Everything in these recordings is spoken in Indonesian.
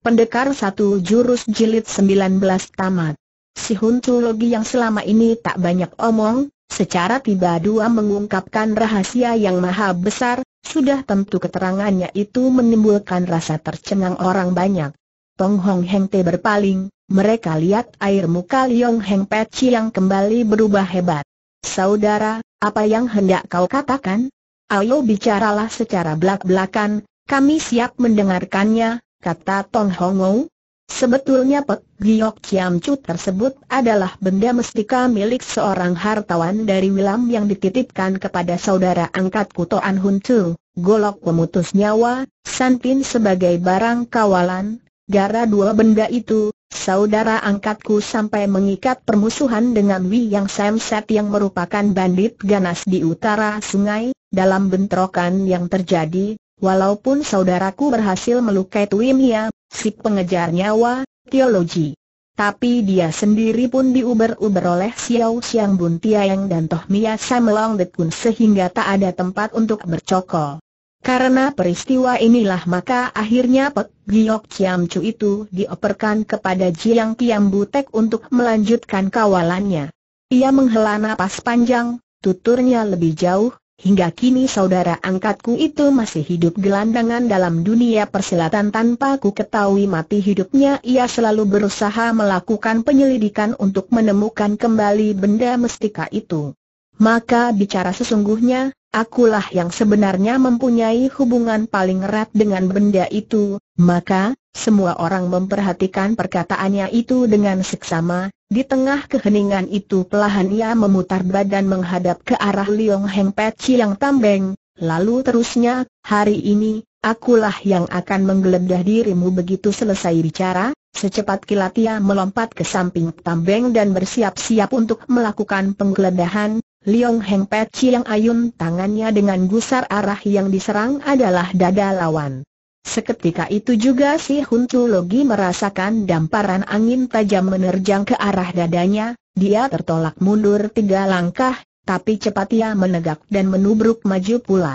Pendekar satu jurus jilid 19 tamat. Si logi yang selama ini tak banyak omong, secara tiba-dua mengungkapkan rahasia yang maha besar, sudah tentu keterangannya itu menimbulkan rasa tercengang orang banyak. Tong Hong Heng Te berpaling, mereka lihat air muka Liong Heng Peci yang kembali berubah hebat. Saudara, apa yang hendak kau katakan? Ayo bicaralah secara belak-belakan, kami siap mendengarkannya, kata Tong Hongou. Sebetulnya Pek Giok Chiam Chu tersebut adalah benda mestika milik seorang hartawan dari Wilam yang dititipkan kepada saudara angkatku Toan Hun Chu, golok pemutus nyawa, Pin sebagai barang kawalan, gara dua benda itu, saudara angkatku sampai mengikat permusuhan dengan Wi Yang Sam Set yang merupakan bandit ganas di utara sungai, dalam bentrokan yang terjadi, Walaupun saudaraku berhasil melukai Tuim Hia, si pengejar nyawa, teologi. Tapi dia sendiri pun diuber-uber oleh Xiao Xiang Bun Tiayang dan Toh Mia Samelong Dekun sehingga tak ada tempat untuk bercokol. Karena peristiwa inilah maka akhirnya Pek Giok Chiam Chu itu dioperkan kepada Jiang Kiam Butek untuk melanjutkan kawalannya. Ia menghela napas panjang, tuturnya lebih jauh, Hingga kini saudara angkatku itu masih hidup gelandangan dalam dunia persilatan tanpa ku ketahui mati hidupnya Ia selalu berusaha melakukan penyelidikan untuk menemukan kembali benda mestika itu Maka bicara sesungguhnya, akulah yang sebenarnya mempunyai hubungan paling erat dengan benda itu, maka, semua orang memperhatikan perkataannya itu dengan seksama, di tengah keheningan itu pelahan ia memutar badan menghadap ke arah Liong Heng Peci yang tambeng, lalu terusnya, hari ini, akulah yang akan menggeledah dirimu begitu selesai bicara, Secepat kilat ia melompat ke samping Tambeng dan bersiap-siap untuk melakukan penggeledahan. Liong Heng Peci yang ayun tangannya dengan gusar arah yang diserang adalah dada lawan. Seketika itu juga si Huntu Logi merasakan damparan angin tajam menerjang ke arah dadanya, dia tertolak mundur tiga langkah, tapi cepat ia menegak dan menubruk maju pula.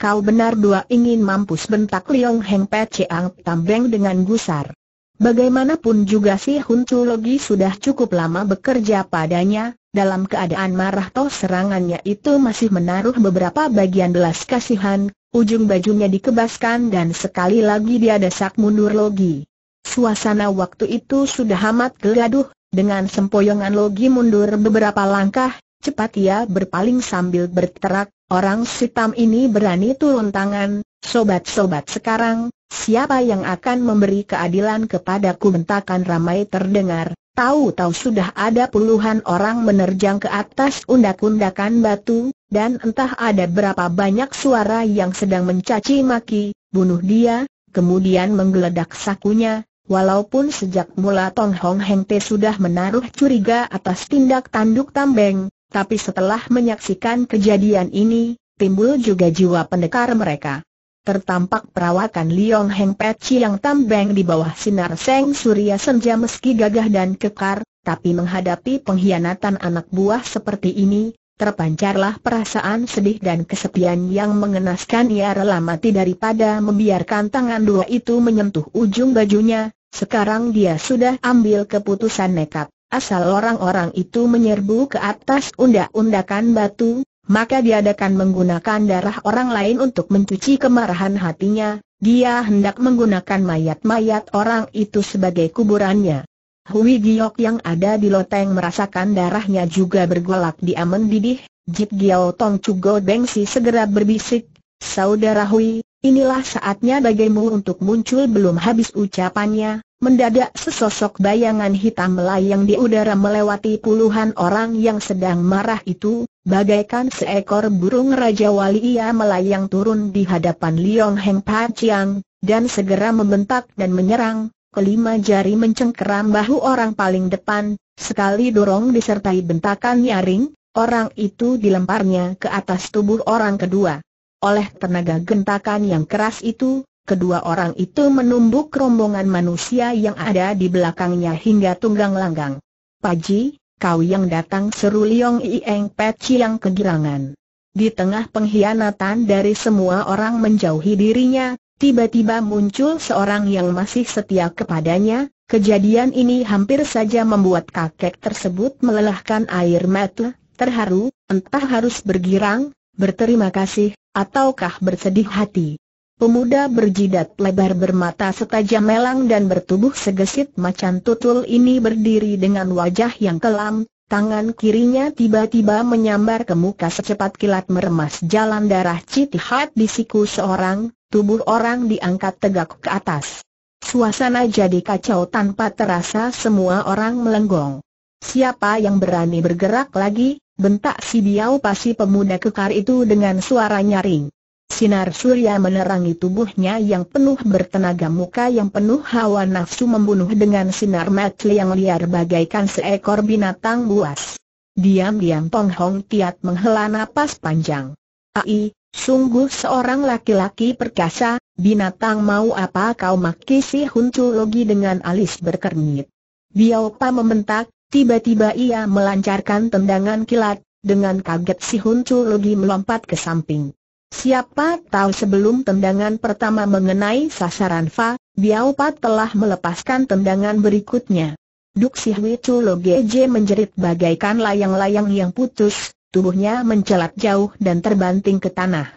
Kau benar dua ingin mampus bentak Liong Heng Peci Ang Tambeng dengan gusar. Bagaimanapun juga si Logi sudah cukup lama bekerja padanya, dalam keadaan marah toh serangannya itu masih menaruh beberapa bagian belas kasihan, ujung bajunya dikebaskan dan sekali lagi dia desak mundur Logi. Suasana waktu itu sudah amat geladuh, dengan sempoyongan Logi mundur beberapa langkah, cepat ia berpaling sambil berterak, orang sitam ini berani turun tangan, sobat-sobat sekarang, Siapa yang akan memberi keadilan kepadaku bentakan ramai terdengar, tahu-tahu sudah ada puluhan orang menerjang ke atas undak-undakan batu, dan entah ada berapa banyak suara yang sedang mencaci maki, bunuh dia, kemudian menggeledak sakunya, walaupun sejak mula Tong Hong Heng Te sudah menaruh curiga atas tindak tanduk tambeng, tapi setelah menyaksikan kejadian ini, timbul juga jiwa pendekar mereka. Tertampak perawakan Liong Heng Peci yang tambeng di bawah sinar Seng Surya Senja meski gagah dan kekar, tapi menghadapi pengkhianatan anak buah seperti ini, terpancarlah perasaan sedih dan kesepian yang mengenaskan ia rela mati daripada membiarkan tangan dua itu menyentuh ujung bajunya, sekarang dia sudah ambil keputusan nekat. Asal orang-orang itu menyerbu ke atas undak-undakan batu, maka diadakan menggunakan darah orang lain untuk mencuci kemarahan hatinya, dia hendak menggunakan mayat-mayat orang itu sebagai kuburannya. Hui Giok yang ada di loteng merasakan darahnya juga bergolak di amen didih, Jit Giao Tong Chugo Bengsi segera berbisik, Saudara Hui, inilah saatnya bagimu untuk muncul belum habis ucapannya, Mendadak sesosok bayangan hitam melayang di udara melewati puluhan orang yang sedang marah itu, Bagaikan seekor burung Raja Wali ia melayang turun di hadapan Liong Heng Paciang, dan segera membentak dan menyerang, kelima jari mencengkeram bahu orang paling depan, sekali dorong disertai bentakan nyaring, orang itu dilemparnya ke atas tubuh orang kedua. Oleh tenaga gentakan yang keras itu, kedua orang itu menumbuk rombongan manusia yang ada di belakangnya hingga tunggang langgang. Paji, kau yang datang seru Liong Ieng Peci yang kegirangan. Di tengah pengkhianatan dari semua orang menjauhi dirinya, tiba-tiba muncul seorang yang masih setia kepadanya, kejadian ini hampir saja membuat kakek tersebut melelahkan air mata, terharu, entah harus bergirang, berterima kasih, ataukah bersedih hati. Pemuda berjidat lebar bermata setajam melang dan bertubuh segesit macan tutul ini berdiri dengan wajah yang kelam, tangan kirinya tiba-tiba menyambar ke muka secepat kilat meremas jalan darah citihat di siku seorang, tubuh orang diangkat tegak ke atas. Suasana jadi kacau tanpa terasa semua orang melenggong. Siapa yang berani bergerak lagi, bentak si biau pasi pemuda kekar itu dengan suara nyaring. Sinar surya menerangi tubuhnya yang penuh bertenaga muka yang penuh hawa nafsu membunuh dengan sinar mata yang liar bagaikan seekor binatang buas. Diam-diam Tong Hong tiat menghela napas panjang. Ai, sungguh seorang laki-laki perkasa, binatang mau apa kau maki si huncu logi dengan alis berkernyit. Biaopa membentak, tiba-tiba ia melancarkan tendangan kilat, dengan kaget si huncu logi melompat ke samping. Siapa tahu sebelum tendangan pertama mengenai sasaran Fa, Biao Pat telah melepaskan tendangan berikutnya. Duk Si Hui Chu Lo Geje menjerit bagaikan layang-layang yang putus, tubuhnya mencelat jauh dan terbanting ke tanah.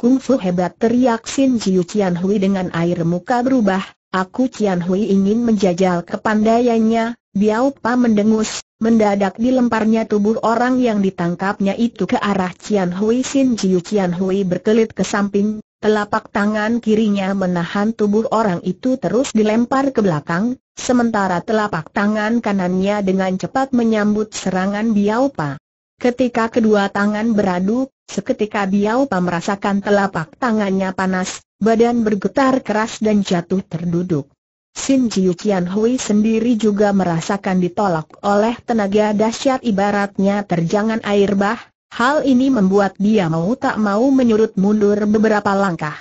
Kung Fu hebat teriak Sin Jiu Qian Hui dengan air muka berubah, aku Qian Hui ingin menjajal kepandaiannya, Biao Pa mendengus, Mendadak dilemparnya tubuh orang yang ditangkapnya itu ke arah Cian Hui Sin Jiu Cian Hui berkelit ke samping, telapak tangan kirinya menahan tubuh orang itu terus dilempar ke belakang, sementara telapak tangan kanannya dengan cepat menyambut serangan Biao Pa. Ketika kedua tangan beradu, seketika Biao Pa merasakan telapak tangannya panas, badan bergetar keras dan jatuh terduduk. Sin Jiu Kian Hui sendiri juga merasakan ditolak oleh tenaga dahsyat ibaratnya terjangan air bah, hal ini membuat dia mau tak mau menyurut mundur beberapa langkah.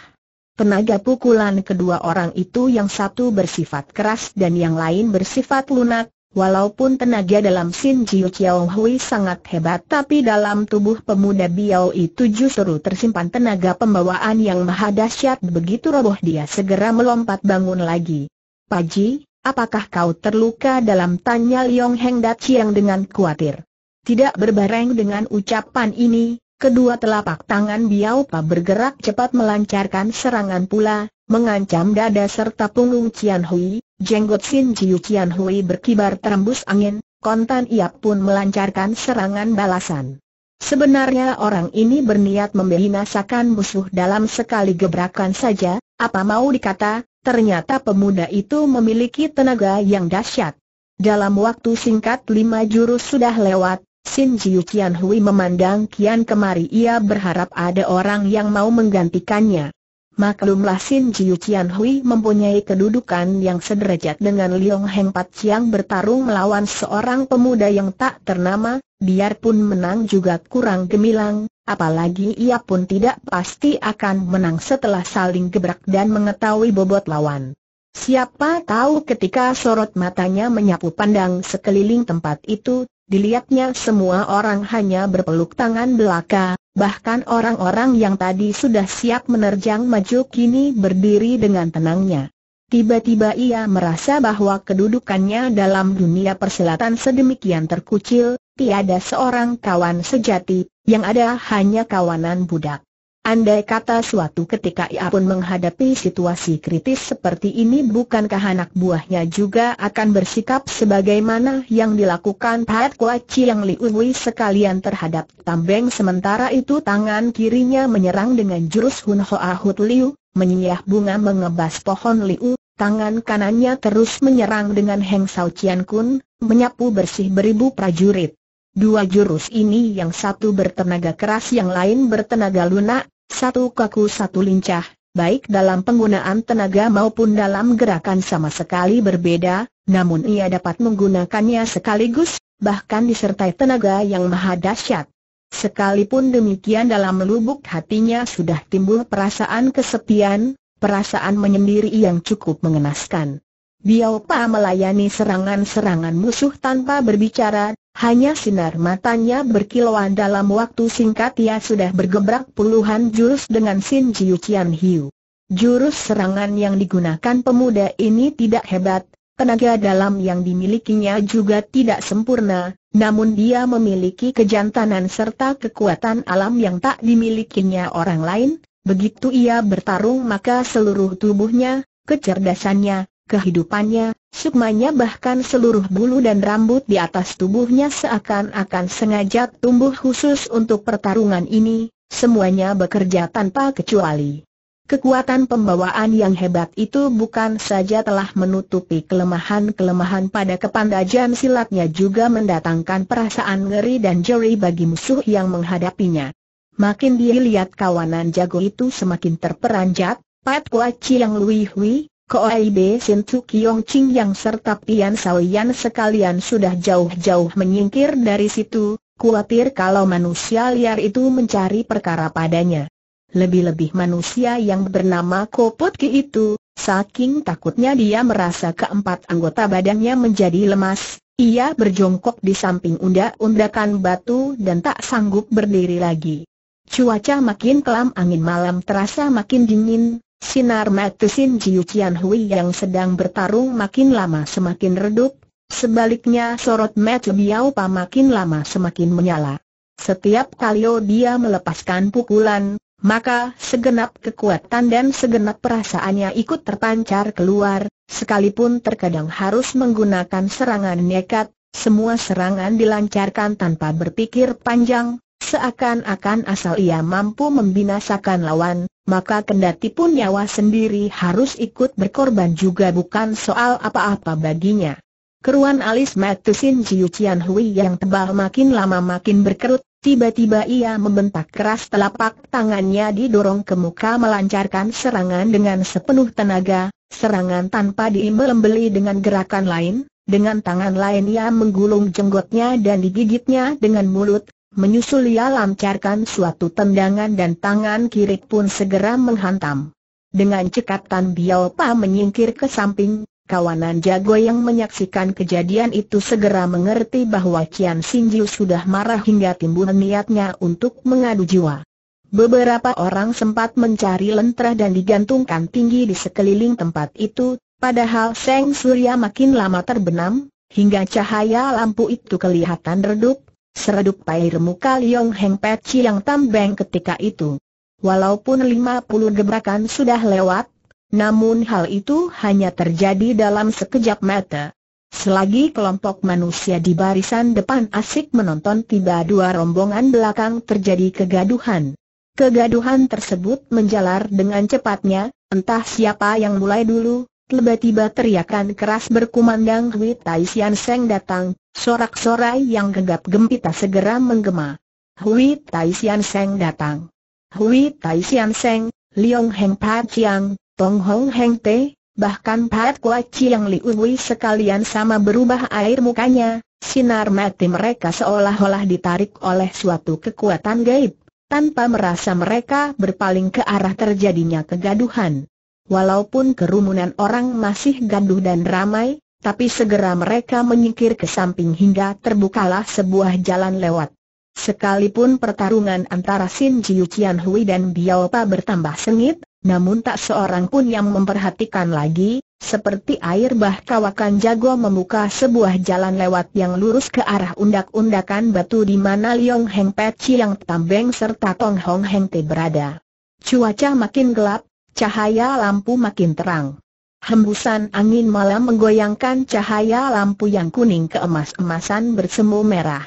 Tenaga pukulan kedua orang itu yang satu bersifat keras dan yang lain bersifat lunak, walaupun tenaga dalam Sin Jiu Kian Hui sangat hebat tapi dalam tubuh pemuda Biao itu justru tersimpan tenaga pembawaan yang maha dahsyat begitu roboh dia segera melompat bangun lagi. Paji, apakah kau terluka dalam tanya Liong Heng Daciang dengan khawatir? Tidak berbareng dengan ucapan ini, kedua telapak tangan Biao Pa bergerak cepat melancarkan serangan pula, mengancam dada serta punggung Cian Hui, jenggot Sin Jiu Cian Hui berkibar terembus angin, kontan ia pun melancarkan serangan balasan. Sebenarnya orang ini berniat membinasakan musuh dalam sekali gebrakan saja, apa mau dikata, Ternyata pemuda itu memiliki tenaga yang dahsyat. Dalam waktu singkat lima jurus sudah lewat, Sin Jiu Qian Hui memandang kian kemari ia berharap ada orang yang mau menggantikannya. Maklumlah Sin Jiu Qian Hui mempunyai kedudukan yang sederajat dengan Liong Heng Pat Chiang bertarung melawan seorang pemuda yang tak ternama, biarpun menang juga kurang gemilang, Apalagi ia pun tidak pasti akan menang setelah saling gebrak dan mengetahui bobot lawan. Siapa tahu ketika sorot matanya menyapu pandang sekeliling tempat itu, dilihatnya semua orang hanya berpeluk tangan belaka, bahkan orang-orang yang tadi sudah siap menerjang maju kini berdiri dengan tenangnya. Tiba-tiba ia merasa bahwa kedudukannya dalam dunia perselatan sedemikian terkucil, tiada seorang kawan sejati, yang ada hanya kawanan budak. Andai kata suatu ketika ia pun menghadapi situasi kritis seperti ini bukankah anak buahnya juga akan bersikap sebagaimana yang dilakukan Pat kuaci yang Liu Wei sekalian terhadap Tambeng sementara itu tangan kirinya menyerang dengan jurus Hun Hoa Hut Liu, menyiah bunga mengebas pohon liu, tangan kanannya terus menyerang dengan Heng Sao Chian Kun, menyapu bersih beribu prajurit. Dua jurus ini yang satu bertenaga keras yang lain bertenaga lunak, satu kaku satu lincah, baik dalam penggunaan tenaga maupun dalam gerakan sama sekali berbeda, namun ia dapat menggunakannya sekaligus, bahkan disertai tenaga yang maha dahsyat. Sekalipun demikian dalam lubuk hatinya sudah timbul perasaan kesepian, perasaan menyendiri yang cukup mengenaskan. Biao Pa melayani serangan-serangan musuh tanpa berbicara, hanya sinar matanya berkilauan dalam waktu singkat ia sudah bergebrak puluhan jurus dengan Sin Jiu Qian Hiu. Jurus serangan yang digunakan pemuda ini tidak hebat, tenaga dalam yang dimilikinya juga tidak sempurna, namun dia memiliki kejantanan serta kekuatan alam yang tak dimilikinya orang lain, Begitu ia bertarung maka seluruh tubuhnya, kecerdasannya, kehidupannya, sukmanya bahkan seluruh bulu dan rambut di atas tubuhnya seakan-akan sengaja tumbuh khusus untuk pertarungan ini, semuanya bekerja tanpa kecuali. Kekuatan pembawaan yang hebat itu bukan saja telah menutupi kelemahan-kelemahan pada kepandajan silatnya juga mendatangkan perasaan ngeri dan jeri bagi musuh yang menghadapinya. Makin dilihat kawanan jago itu semakin terperanjat, Pat Kua Chiang Lui Hui, Koai Be Sin Tu Kiong Ching yang serta Pian Sao Yan sekalian sudah jauh-jauh menyingkir dari situ, kuatir kalau manusia liar itu mencari perkara padanya. Lebih-lebih manusia yang bernama Koput Ki itu, saking takutnya dia merasa keempat anggota badannya menjadi lemas, ia berjongkok di samping undak-undakan batu dan tak sanggup berdiri lagi. Cuaca makin kelam angin malam terasa makin dingin, sinar mata Sin Jiu Qian Hui yang sedang bertarung makin lama semakin redup, sebaliknya sorot mata Biao Pa makin lama semakin menyala. Setiap kali dia melepaskan pukulan, maka segenap kekuatan dan segenap perasaannya ikut terpancar keluar, sekalipun terkadang harus menggunakan serangan nekat, semua serangan dilancarkan tanpa berpikir panjang, Seakan-akan asal ia mampu membinasakan lawan, maka kendati pun nyawa sendiri harus ikut berkorban juga bukan soal apa-apa baginya. Keruan alis Matusin Jiu Qian Hui yang tebal makin lama makin berkerut, tiba-tiba ia membentak keras telapak tangannya didorong ke muka melancarkan serangan dengan sepenuh tenaga, serangan tanpa diimbel-imbeli dengan gerakan lain, dengan tangan lain ia menggulung jenggotnya dan digigitnya dengan mulut, Menyusul ia lancarkan suatu tendangan dan tangan kiri pun segera menghantam. Dengan cekatan Biao Pa menyingkir ke samping, kawanan jago yang menyaksikan kejadian itu segera mengerti bahwa Kian Xinjiu sudah marah hingga timbul niatnya untuk mengadu jiwa. Beberapa orang sempat mencari lentera dan digantungkan tinggi di sekeliling tempat itu, padahal Seng Surya makin lama terbenam, hingga cahaya lampu itu kelihatan redup, Seredup air muka Liong Heng Peci yang tambeng ketika itu. Walaupun 50 gebrakan sudah lewat, namun hal itu hanya terjadi dalam sekejap mata. Selagi kelompok manusia di barisan depan asik menonton tiba dua rombongan belakang terjadi kegaduhan. Kegaduhan tersebut menjalar dengan cepatnya, entah siapa yang mulai dulu, Tiba-tiba teriakan keras berkumandang Hui Tai Sian Seng datang, sorak-sorai yang gegap gempita segera menggema. Hui Tai Sian Seng datang. Hui Tai Sian Seng, Liong Heng Pat Chiang, Tong Hong Heng Te, bahkan Pat Kua Chiang Li Uwi sekalian sama berubah air mukanya, sinar mati mereka seolah-olah ditarik oleh suatu kekuatan gaib tanpa merasa mereka berpaling ke arah terjadinya kegaduhan. Walaupun kerumunan orang masih gaduh dan ramai, tapi segera mereka menyingkir ke samping hingga terbukalah sebuah jalan lewat. Sekalipun pertarungan antara Sin Jiu Qian Hui dan Biao Pa bertambah sengit, namun tak seorang pun yang memperhatikan lagi, seperti air bah kawakan jago membuka sebuah jalan lewat yang lurus ke arah undak-undakan batu di mana Liong Heng Peci yang tambeng serta Tong Hong Heng Te berada. Cuaca makin gelap, Cahaya lampu makin terang. Hembusan angin malam menggoyangkan cahaya lampu yang kuning keemas-emasan bersemu merah.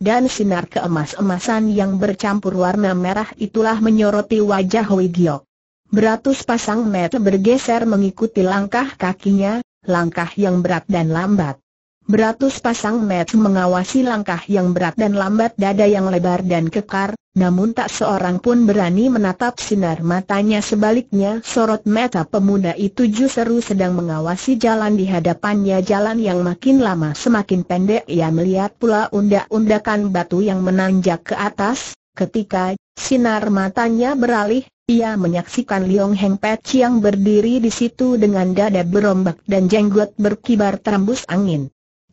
Dan sinar keemas-emasan yang bercampur warna merah itulah menyoroti wajah Hui Giok. Beratus pasang mata bergeser mengikuti langkah kakinya, langkah yang berat dan lambat. Beratus pasang match mengawasi langkah yang berat dan lambat dada yang lebar dan kekar, namun tak seorang pun berani menatap sinar matanya sebaliknya sorot mata pemuda itu justru sedang mengawasi jalan di hadapannya jalan yang makin lama semakin pendek ia melihat pula undak-undakan batu yang menanjak ke atas, ketika sinar matanya beralih, ia menyaksikan Liong Heng Pei yang berdiri di situ dengan dada berombak dan jenggot berkibar terembus angin.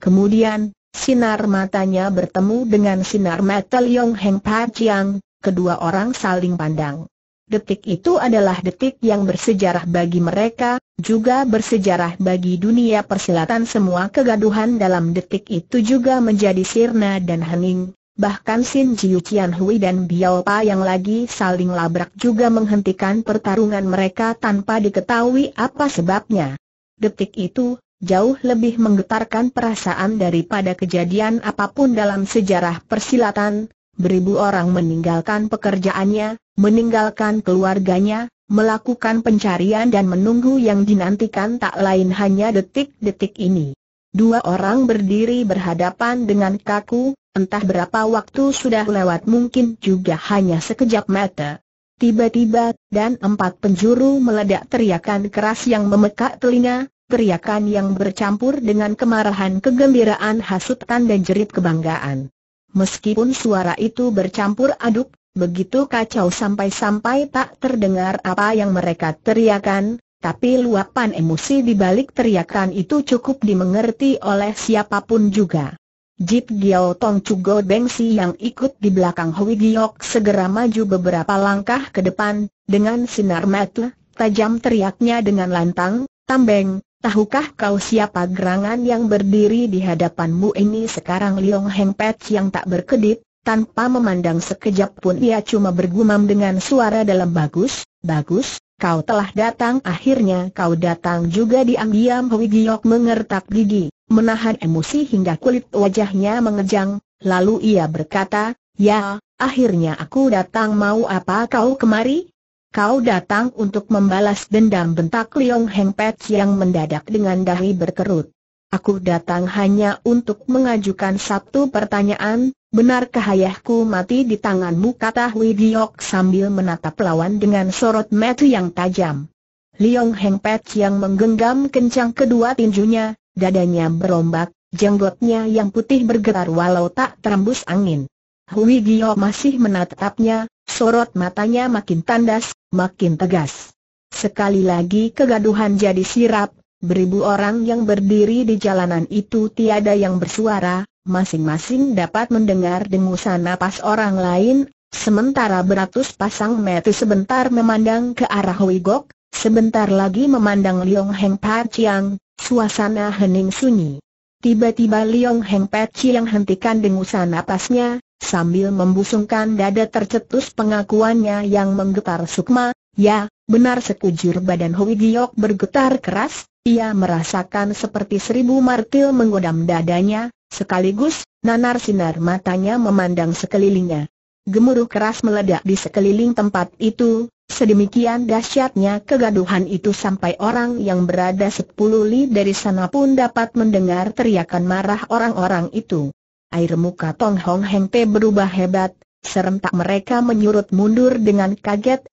Kemudian, sinar matanya bertemu dengan sinar mata Liong Heng Pachiang. kedua orang saling pandang. Detik itu adalah detik yang bersejarah bagi mereka, juga bersejarah bagi dunia persilatan semua kegaduhan dalam detik itu juga menjadi sirna dan hening, Bahkan Sin Jiu Qian Hui dan Biao Pa yang lagi saling labrak juga menghentikan pertarungan mereka tanpa diketahui apa sebabnya. Detik itu, jauh lebih menggetarkan perasaan daripada kejadian apapun dalam sejarah persilatan, beribu orang meninggalkan pekerjaannya, meninggalkan keluarganya, melakukan pencarian dan menunggu yang dinantikan tak lain hanya detik-detik ini. Dua orang berdiri berhadapan dengan kaku, entah berapa waktu sudah lewat mungkin juga hanya sekejap mata. Tiba-tiba, dan empat penjuru meledak teriakan keras yang memekak telinga, teriakan yang bercampur dengan kemarahan kegembiraan hasutan dan jerit kebanggaan. Meskipun suara itu bercampur aduk, begitu kacau sampai-sampai tak terdengar apa yang mereka teriakan, tapi luapan emosi di balik teriakan itu cukup dimengerti oleh siapapun juga. Jip Giao Tong Chugo Bengsi yang ikut di belakang Hui Giok segera maju beberapa langkah ke depan, dengan sinar mata tajam teriaknya dengan lantang, Tambeng, Tahukah kau siapa gerangan yang berdiri di hadapanmu ini sekarang Liong Heng Pet yang tak berkedip, tanpa memandang sekejap pun ia cuma bergumam dengan suara dalam bagus, bagus, kau telah datang akhirnya kau datang juga diam-diam Hui Giok mengertak gigi, menahan emosi hingga kulit wajahnya mengejang, lalu ia berkata, ya, akhirnya aku datang mau apa kau kemari? Kau datang untuk membalas dendam bentak Liong Heng Pet yang mendadak dengan dahi berkerut. Aku datang hanya untuk mengajukan satu pertanyaan, benarkah ayahku mati di tanganmu kata Hui Widiok sambil menatap lawan dengan sorot metu yang tajam. Liong Heng Pet yang menggenggam kencang kedua tinjunya, dadanya berombak, jenggotnya yang putih bergetar walau tak terembus angin. Hui Diok masih menatapnya, sorot matanya makin tandas, makin tegas. Sekali lagi kegaduhan jadi sirap, beribu orang yang berdiri di jalanan itu tiada yang bersuara, masing-masing dapat mendengar dengusan napas orang lain, sementara beratus pasang mata sebentar memandang ke arah Hui sebentar lagi memandang Liong Heng Pat Chiang, suasana hening sunyi. Tiba-tiba Liong Heng Pat Chiang hentikan dengusan napasnya, Sambil membusungkan dada tercetus pengakuannya yang menggetar sukma, ya, benar sekujur badan Hui Giok bergetar keras, ia merasakan seperti seribu martil menggodam dadanya, sekaligus, nanar sinar matanya memandang sekelilingnya. Gemuruh keras meledak di sekeliling tempat itu, sedemikian dahsyatnya kegaduhan itu sampai orang yang berada sepuluh li dari sana pun dapat mendengar teriakan marah orang-orang itu air muka Tong Hong Heng Te berubah hebat, serentak mereka menyurut mundur dengan kaget,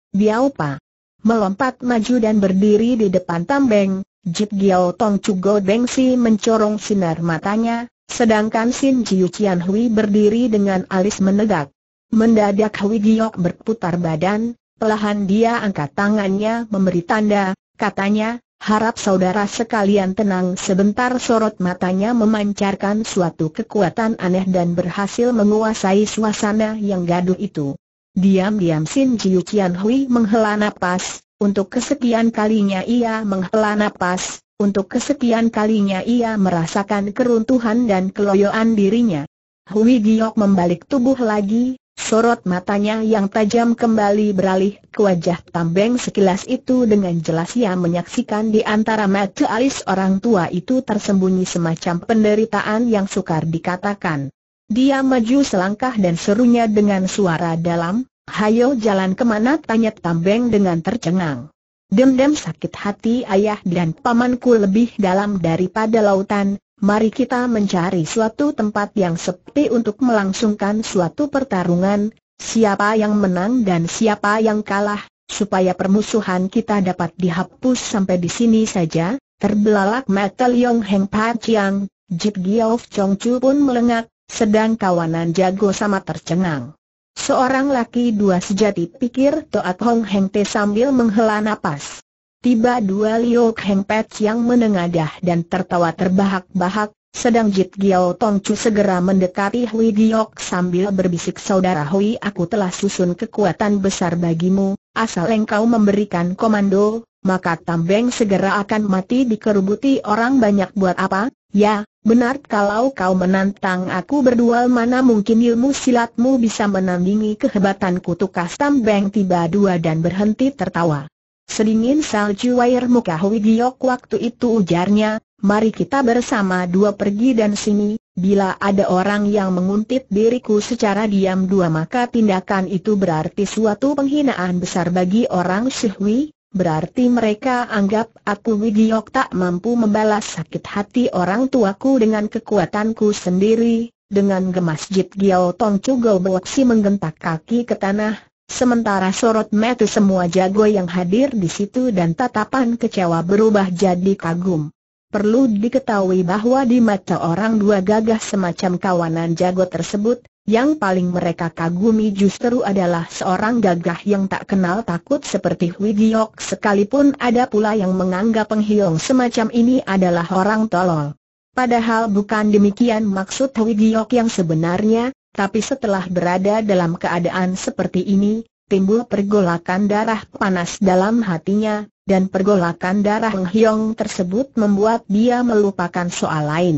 pa? melompat maju dan berdiri di depan tambeng, Jip Giao Tong Chugo Bengsi mencorong sinar matanya, sedangkan Sin Jiu Qian Hui berdiri dengan alis menegak. Mendadak Hui Giok berputar badan, pelahan dia angkat tangannya memberi tanda, katanya, Harap saudara sekalian tenang sebentar sorot matanya memancarkan suatu kekuatan aneh dan berhasil menguasai suasana yang gaduh itu. Diam-diam Sin Jiu Qian Hui menghela napas, untuk kesekian kalinya ia menghela napas, untuk kesekian kalinya ia merasakan keruntuhan dan keloyoan dirinya. Hui Giok membalik tubuh lagi, Sorot matanya yang tajam kembali beralih ke wajah Tambeng sekilas itu dengan jelas ia menyaksikan di antara mata alis orang tua itu tersembunyi semacam penderitaan yang sukar dikatakan. Dia maju selangkah dan serunya dengan suara dalam, Hayo jalan kemana tanya Tambeng dengan tercengang. Dem dem sakit hati ayah dan pamanku lebih dalam daripada lautan, mari kita mencari suatu tempat yang sepi untuk melangsungkan suatu pertarungan, siapa yang menang dan siapa yang kalah, supaya permusuhan kita dapat dihapus sampai di sini saja, terbelalak Metal Yong Heng Paciang, Jip Giao Chong Chu pun melengak, sedang kawanan jago sama tercengang. Seorang laki dua sejati pikir Toat Hong Heng Te sambil menghela napas. Tiba dua Liu Kang Pet yang menengadah dan tertawa terbahak-bahak, sedang Jit Giao Tong Chu segera mendekati Hui Giok sambil berbisik saudara Hui aku telah susun kekuatan besar bagimu, asal engkau memberikan komando, maka Tambeng segera akan mati dikerubuti orang banyak buat apa? Ya, benar kalau kau menantang aku berdua mana mungkin ilmu silatmu bisa menandingi kehebatanku tukas Tambeng tiba dua dan berhenti tertawa. Sedingin salju air muka Hui Giok waktu itu ujarnya, mari kita bersama dua pergi dan sini, bila ada orang yang menguntit diriku secara diam dua maka tindakan itu berarti suatu penghinaan besar bagi orang Shihui, berarti mereka anggap aku Giok tak mampu membalas sakit hati orang tuaku dengan kekuatanku sendiri, dengan gemas Jit Giao Tong Chu Boksi menggentak kaki ke tanah, Sementara sorot mata semua jago yang hadir di situ dan tatapan kecewa berubah jadi kagum. Perlu diketahui bahwa di mata orang dua gagah semacam kawanan jago tersebut, yang paling mereka kagumi justru adalah seorang gagah yang tak kenal takut seperti Hui Giok sekalipun ada pula yang menganggap penghiong semacam ini adalah orang tolol. Padahal bukan demikian maksud Hui Giok yang sebenarnya, tapi setelah berada dalam keadaan seperti ini, timbul pergolakan darah panas dalam hatinya, dan pergolakan darah Heng Hiong tersebut membuat dia melupakan soal lain.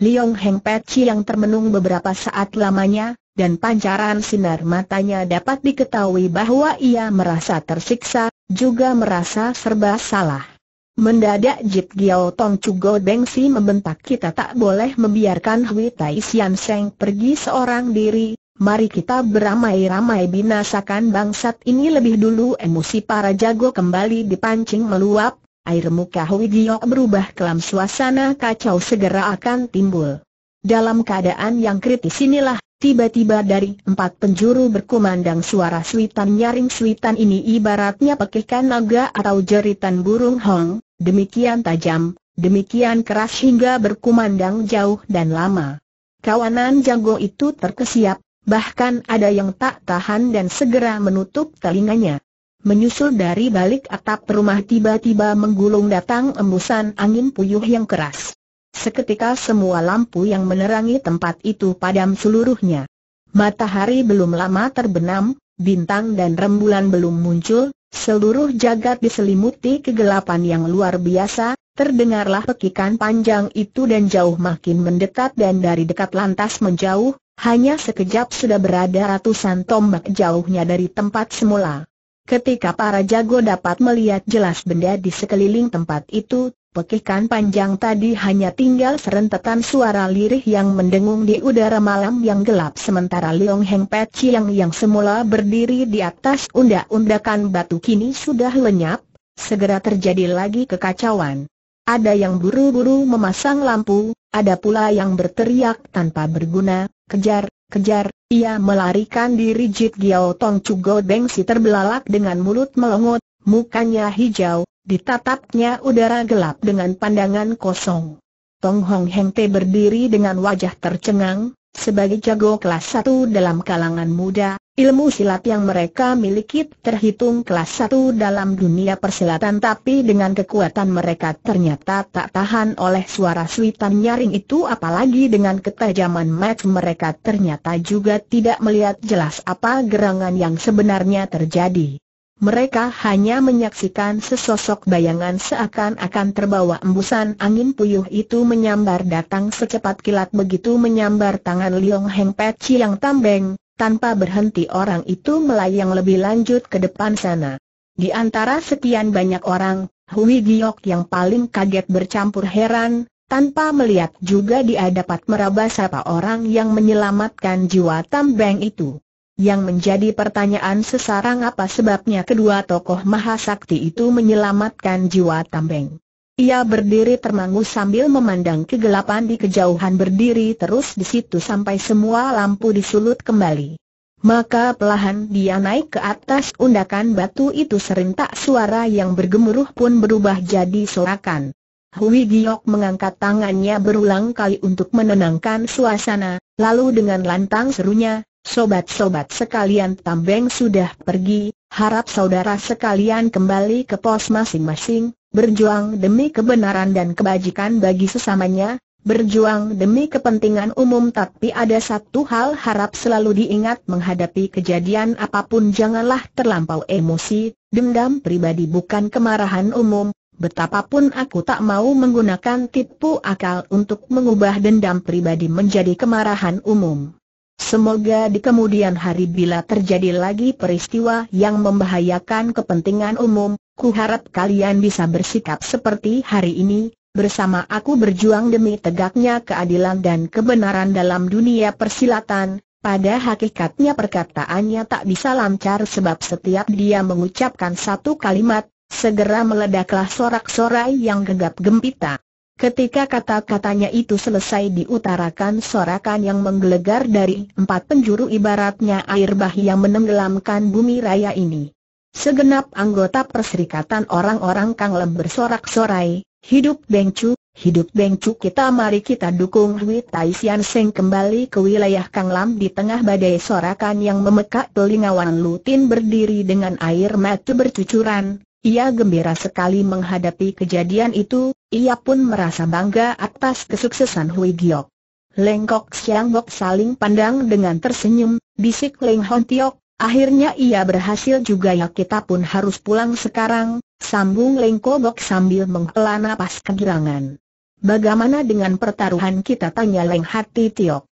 Liong Heng Peci yang termenung beberapa saat lamanya, dan pancaran sinar matanya dapat diketahui bahwa ia merasa tersiksa, juga merasa serba salah. Mendadak Jit Giao Tong Chugo Beng Si membentak kita tak boleh membiarkan Hui Tai Sian Seng pergi seorang diri, mari kita beramai-ramai binasakan bangsat ini lebih dulu emosi para jago kembali dipancing meluap, air muka Hui Giao berubah kelam suasana kacau segera akan timbul. Dalam keadaan yang kritis inilah Tiba-tiba dari empat penjuru berkumandang suara suitan nyaring suitan ini ibaratnya pekikan naga atau jeritan burung hong, demikian tajam, demikian keras hingga berkumandang jauh dan lama. Kawanan jago itu terkesiap, bahkan ada yang tak tahan dan segera menutup telinganya. Menyusul dari balik atap rumah tiba-tiba menggulung datang embusan angin puyuh yang keras. Seketika semua lampu yang menerangi tempat itu padam seluruhnya. Matahari belum lama terbenam, bintang dan rembulan belum muncul, seluruh jagat diselimuti kegelapan yang luar biasa, terdengarlah pekikan panjang itu dan jauh makin mendekat dan dari dekat lantas menjauh, hanya sekejap sudah berada ratusan tombak jauhnya dari tempat semula. Ketika para jago dapat melihat jelas benda di sekeliling tempat itu, Pekikan panjang tadi hanya tinggal serentetan suara lirih yang mendengung di udara malam yang gelap sementara Leong Heng Pet Chiang yang semula berdiri di atas undak-undakan batu kini sudah lenyap, segera terjadi lagi kekacauan. Ada yang buru-buru memasang lampu, ada pula yang berteriak tanpa berguna, kejar, kejar, ia melarikan diri Jit Giao Tong Chu Go si terbelalak dengan mulut melongot, mukanya hijau, Ditatapnya udara gelap dengan pandangan kosong. Tong Hong Heng Te berdiri dengan wajah tercengang, sebagai jago kelas satu dalam kalangan muda, ilmu silat yang mereka miliki terhitung kelas satu dalam dunia persilatan tapi dengan kekuatan mereka ternyata tak tahan oleh suara suitan nyaring itu apalagi dengan ketajaman match mereka ternyata juga tidak melihat jelas apa gerangan yang sebenarnya terjadi. Mereka hanya menyaksikan sesosok bayangan seakan-akan terbawa embusan angin puyuh itu menyambar datang secepat kilat begitu menyambar tangan Liong Heng Peci yang tambeng, tanpa berhenti orang itu melayang lebih lanjut ke depan sana. Di antara sekian banyak orang, Hui Giok yang paling kaget bercampur heran, tanpa melihat juga dia dapat meraba siapa orang yang menyelamatkan jiwa tambeng itu. Yang menjadi pertanyaan sesarang apa sebabnya kedua tokoh mahasakti itu menyelamatkan jiwa Tambeng. Ia berdiri termangu sambil memandang kegelapan di kejauhan berdiri terus di situ sampai semua lampu disulut kembali. Maka pelahan dia naik ke atas undakan batu itu serentak suara yang bergemuruh pun berubah jadi sorakan. Hui Giok mengangkat tangannya berulang kali untuk menenangkan suasana, lalu dengan lantang serunya, Sobat-sobat sekalian Tambeng sudah pergi, harap saudara sekalian kembali ke pos masing-masing, berjuang demi kebenaran dan kebajikan bagi sesamanya, berjuang demi kepentingan umum tapi ada satu hal harap selalu diingat menghadapi kejadian apapun janganlah terlampau emosi, dendam pribadi bukan kemarahan umum, betapapun aku tak mau menggunakan tipu akal untuk mengubah dendam pribadi menjadi kemarahan umum. Semoga di kemudian hari bila terjadi lagi peristiwa yang membahayakan kepentingan umum, ku harap kalian bisa bersikap seperti hari ini, bersama aku berjuang demi tegaknya keadilan dan kebenaran dalam dunia persilatan, pada hakikatnya perkataannya tak bisa lancar sebab setiap dia mengucapkan satu kalimat, segera meledaklah sorak-sorai yang gegap gempita. Ketika kata-katanya itu selesai diutarakan sorakan yang menggelegar dari empat penjuru ibaratnya air bah yang menenggelamkan bumi raya ini. Segenap anggota perserikatan orang-orang Kang Lem bersorak-sorai, hidup Bengcu, hidup Bengcu kita mari kita dukung Hui Tai Sian Seng kembali ke wilayah Kang Lam di tengah badai sorakan yang memekak telinga Wan Lutin berdiri dengan air mata bercucuran, ia gembira sekali menghadapi kejadian itu, ia pun merasa bangga atas kesuksesan Hui Giok. Lengkok Siang Gok saling pandang dengan tersenyum, bisik Leng Hon Tiok, akhirnya ia berhasil juga ya kita pun harus pulang sekarang, sambung Lengko Gok sambil menghela napas kegirangan. Bagaimana dengan pertaruhan kita tanya Leng Hati Tiok.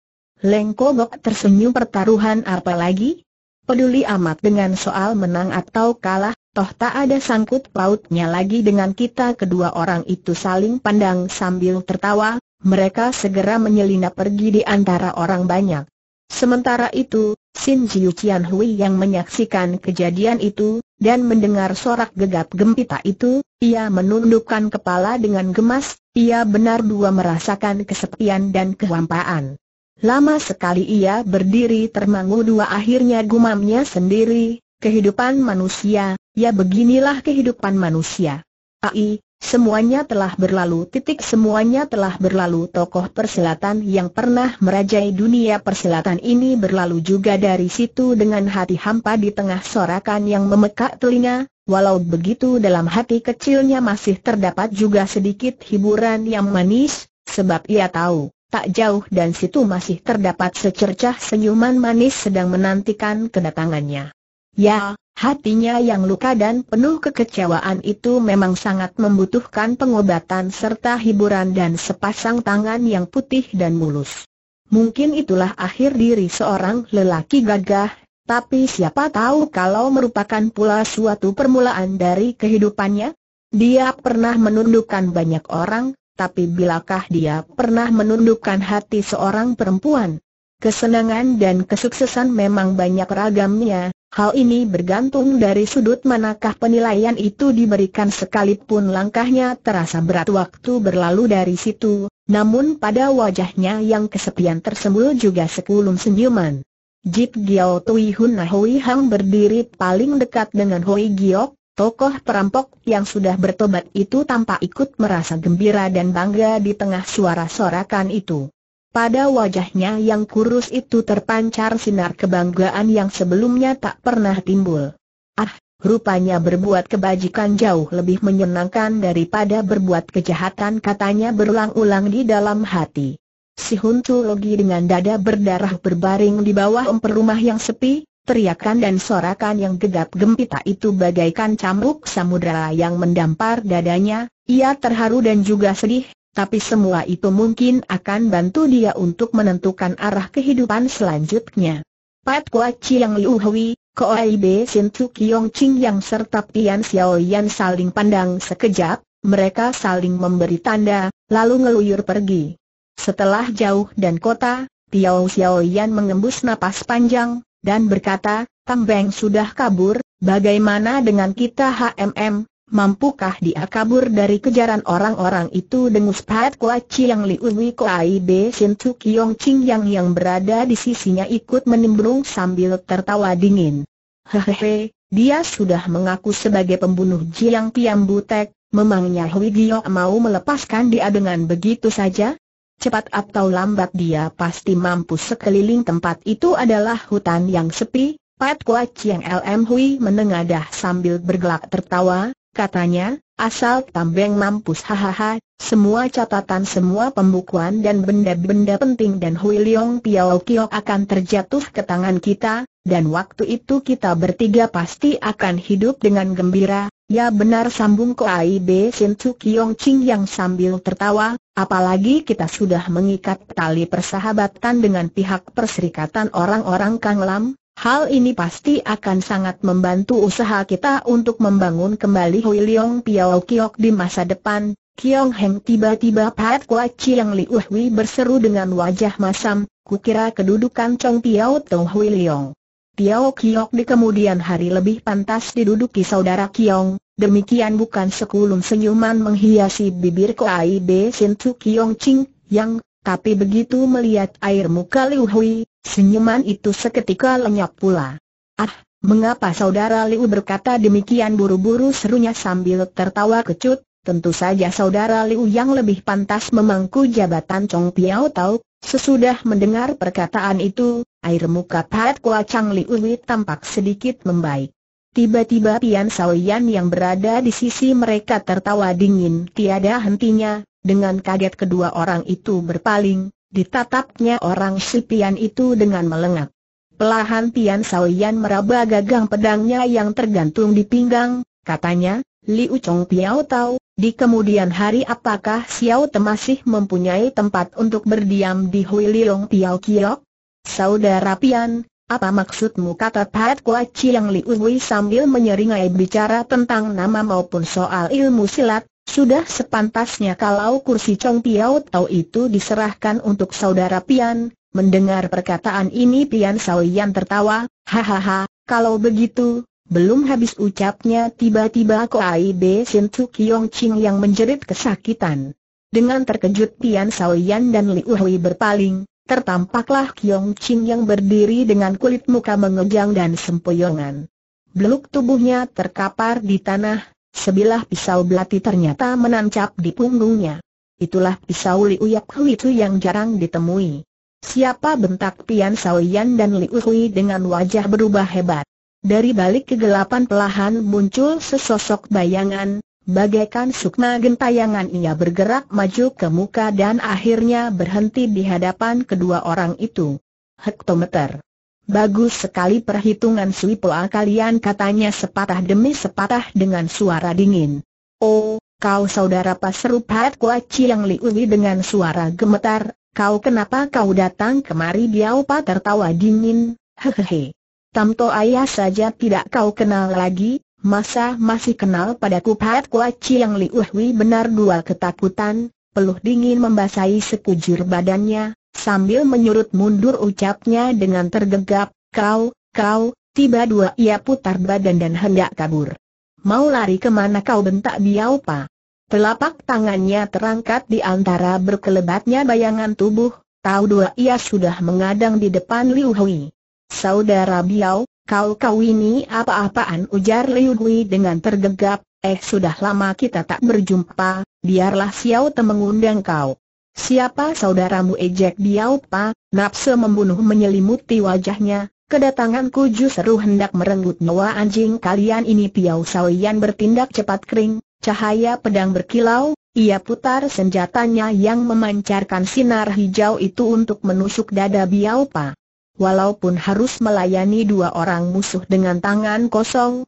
Lengko Gok tersenyum pertaruhan apa lagi? Peduli amat dengan soal menang atau kalah, Toh tak ada sangkut pautnya lagi dengan kita kedua orang itu saling pandang sambil tertawa, mereka segera menyelinap pergi di antara orang banyak. Sementara itu, Sin Jiu Qian Hui yang menyaksikan kejadian itu, dan mendengar sorak gegap gempita itu, ia menundukkan kepala dengan gemas, ia benar dua merasakan kesepian dan kehampaan. Lama sekali ia berdiri termangu dua akhirnya gumamnya sendiri, kehidupan manusia, Ya beginilah kehidupan manusia. Ai, semuanya telah berlalu titik semuanya telah berlalu tokoh perselatan yang pernah merajai dunia perselatan ini berlalu juga dari situ dengan hati hampa di tengah sorakan yang memekak telinga, Walau begitu dalam hati kecilnya masih terdapat juga sedikit hiburan yang manis, sebab ia tahu, tak jauh dan situ masih terdapat secercah senyuman manis sedang menantikan kedatangannya. Ya, Hatinya yang luka dan penuh kekecewaan itu memang sangat membutuhkan pengobatan serta hiburan dan sepasang tangan yang putih dan mulus. Mungkin itulah akhir diri seorang lelaki gagah, tapi siapa tahu kalau merupakan pula suatu permulaan dari kehidupannya? Dia pernah menundukkan banyak orang, tapi bilakah dia pernah menundukkan hati seorang perempuan? Kesenangan dan kesuksesan memang banyak ragamnya, Hal ini bergantung dari sudut manakah penilaian itu diberikan sekalipun langkahnya terasa berat waktu berlalu dari situ, namun pada wajahnya yang kesepian tersembul juga sekulum senyuman. Jip Giao Tui Hun nah Hoi Hang berdiri paling dekat dengan Hoi Giok, tokoh perampok yang sudah bertobat itu tampak ikut merasa gembira dan bangga di tengah suara sorakan itu. Pada wajahnya yang kurus itu terpancar sinar kebanggaan yang sebelumnya tak pernah timbul. Ah, rupanya berbuat kebajikan jauh lebih menyenangkan daripada berbuat kejahatan katanya berulang-ulang di dalam hati. Si Huntu Logi dengan dada berdarah berbaring di bawah emper rumah yang sepi, teriakan dan sorakan yang gegap gempita itu bagaikan cambuk samudera yang mendampar dadanya, ia terharu dan juga sedih, tapi semua itu mungkin akan bantu dia untuk menentukan arah kehidupan selanjutnya. Pat Kua yang Liu Hui, Koai B Sin Tu Kiong Ching yang serta Tian Xiao Yan saling pandang sekejap, mereka saling memberi tanda, lalu ngeluyur pergi. Setelah jauh dan kota, Tiao Xiao Yan mengembus napas panjang, dan berkata, Tang Beng sudah kabur, bagaimana dengan kita HMM? Mampukah dia kabur dari kejaran orang-orang itu dengus Pat Kua Chiang Liu Wei Kuai Be Sin Tu Kiong Ching Yang yang berada di sisinya ikut menimbrung sambil tertawa dingin. Hehehe, dia sudah mengaku sebagai pembunuh Jiang Piam Butek, memangnya Hui Gio mau melepaskan dia dengan begitu saja? Cepat atau lambat dia pasti mampu sekeliling tempat itu adalah hutan yang sepi, Pat Kua Chiang LM Hui menengadah sambil bergelak tertawa, katanya, asal tambeng mampus hahaha, semua catatan semua pembukuan dan benda-benda penting dan Hui Leong Piao Kio akan terjatuh ke tangan kita, dan waktu itu kita bertiga pasti akan hidup dengan gembira, ya benar sambung Ko Aib, Sin Tzu Kiong Ching yang sambil tertawa, apalagi kita sudah mengikat tali persahabatan dengan pihak perserikatan orang-orang Kang Lam, Hal ini pasti akan sangat membantu usaha kita untuk membangun kembali Hui Leong Piao Kiok di masa depan. Kiong Heng tiba-tiba Pat Kua Chiang Liu Hui berseru dengan wajah masam, kukira kedudukan Chong Piao Tung Hui Leong. Piao Kiok di kemudian hari lebih pantas diduduki saudara Kiong, demikian bukan sekulum senyuman menghiasi bibir Koai B Sintu Kiong Ching, yang, tapi begitu melihat air muka Liu Hui, Senyuman itu seketika lenyap pula. Ah, mengapa saudara Liu berkata demikian buru-buru serunya sambil tertawa kecut, tentu saja saudara Liu yang lebih pantas memangku jabatan Chong Piao tahu. Sesudah mendengar perkataan itu, air muka Pat Kua Chang Liu tampak sedikit membaik. Tiba-tiba Pian Saoyan yang berada di sisi mereka tertawa dingin tiada hentinya, dengan kaget kedua orang itu berpaling, Ditatapnya orang Sipian itu dengan melengak. Pelahan Tian Saoyan meraba gagang pedangnya yang tergantung di pinggang, katanya, Liu Chong Piao tahu, di kemudian hari apakah Xiao Te masih mempunyai tempat untuk berdiam di Hui Liong Piao Kiok? Saudara Pian, apa maksudmu kata Pat Kua Chiang Liu Wei sambil menyeringai bicara tentang nama maupun soal ilmu silat, sudah sepantasnya kalau kursi Chong Piao Tau itu diserahkan untuk saudara Pian, mendengar perkataan ini Pian Saoyan tertawa, hahaha, kalau begitu, belum habis ucapnya tiba-tiba Ai Be Sin Tu Kiong Ching yang menjerit kesakitan. Dengan terkejut Pian Saoyan dan Liu Hui berpaling, tertampaklah Kiong Ching yang berdiri dengan kulit muka mengejang dan sempoyongan. Beluk tubuhnya terkapar di tanah, Sebilah pisau belati ternyata menancap di punggungnya. Itulah pisau Liu Yak Hui Tu yang jarang ditemui. Siapa bentak Pian Saoyan dan Liu Hui dengan wajah berubah hebat. Dari balik kegelapan pelahan muncul sesosok bayangan, bagaikan sukma gentayangan ia bergerak maju ke muka dan akhirnya berhenti di hadapan kedua orang itu. Hektometer Bagus sekali perhitungan Sui kalian katanya sepatah demi sepatah dengan suara dingin. Oh, kau saudara pas Pat Kuaci yang liuli dengan suara gemetar, kau kenapa kau datang kemari Biao Pa tertawa dingin, hehehe. Tamto ayah saja tidak kau kenal lagi, masa masih kenal padaku Pat Kuaci yang liuhwi benar dua ketakutan, peluh dingin membasahi sekujur badannya, sambil menyurut mundur ucapnya dengan tergegap, kau, kau, tiba dua ia putar badan dan hendak kabur. Mau lari kemana kau bentak Biau Pa? Telapak tangannya terangkat di antara berkelebatnya bayangan tubuh, tahu dua ia sudah mengadang di depan Liu Hui. Saudara Biau, kau kau ini apa-apaan ujar Liu Hui dengan tergegap, eh sudah lama kita tak berjumpa, biarlah Xiao Te mengundang kau. Siapa saudaramu ejek pa nafsu membunuh menyelimuti wajahnya, kedatanganku justru hendak merenggut nyawa anjing kalian ini Piau Sawian bertindak cepat kering, cahaya pedang berkilau, ia putar senjatanya yang memancarkan sinar hijau itu untuk menusuk dada pa. Walaupun harus melayani dua orang musuh dengan tangan kosong,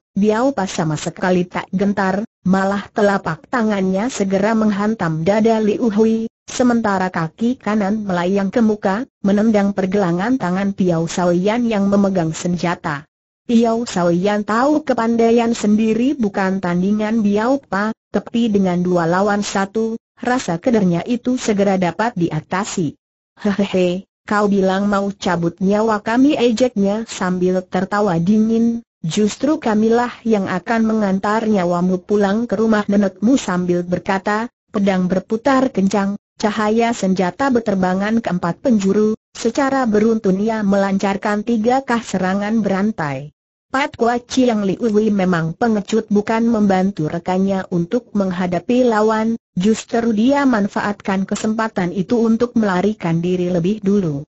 pa sama sekali tak gentar, malah telapak tangannya segera menghantam dada Liu Hui, Sementara kaki kanan melayang ke muka, menendang pergelangan tangan Piau Saoyan yang memegang senjata. Piau Saoyan tahu kepandaian sendiri bukan tandingan Piau Pa, tapi dengan dua lawan satu, rasa kedernya itu segera dapat diatasi. Hehehe, kau bilang mau cabut nyawa kami ejeknya sambil tertawa dingin, Justru kamilah yang akan mengantar nyawamu pulang ke rumah nenekmu sambil berkata, pedang berputar kencang, Cahaya senjata berterbangan ke empat penjuru, secara beruntun ia melancarkan tiga kah serangan berantai. Pat Kua Chiang Liuwi memang pengecut bukan membantu rekannya untuk menghadapi lawan, justru dia manfaatkan kesempatan itu untuk melarikan diri lebih dulu.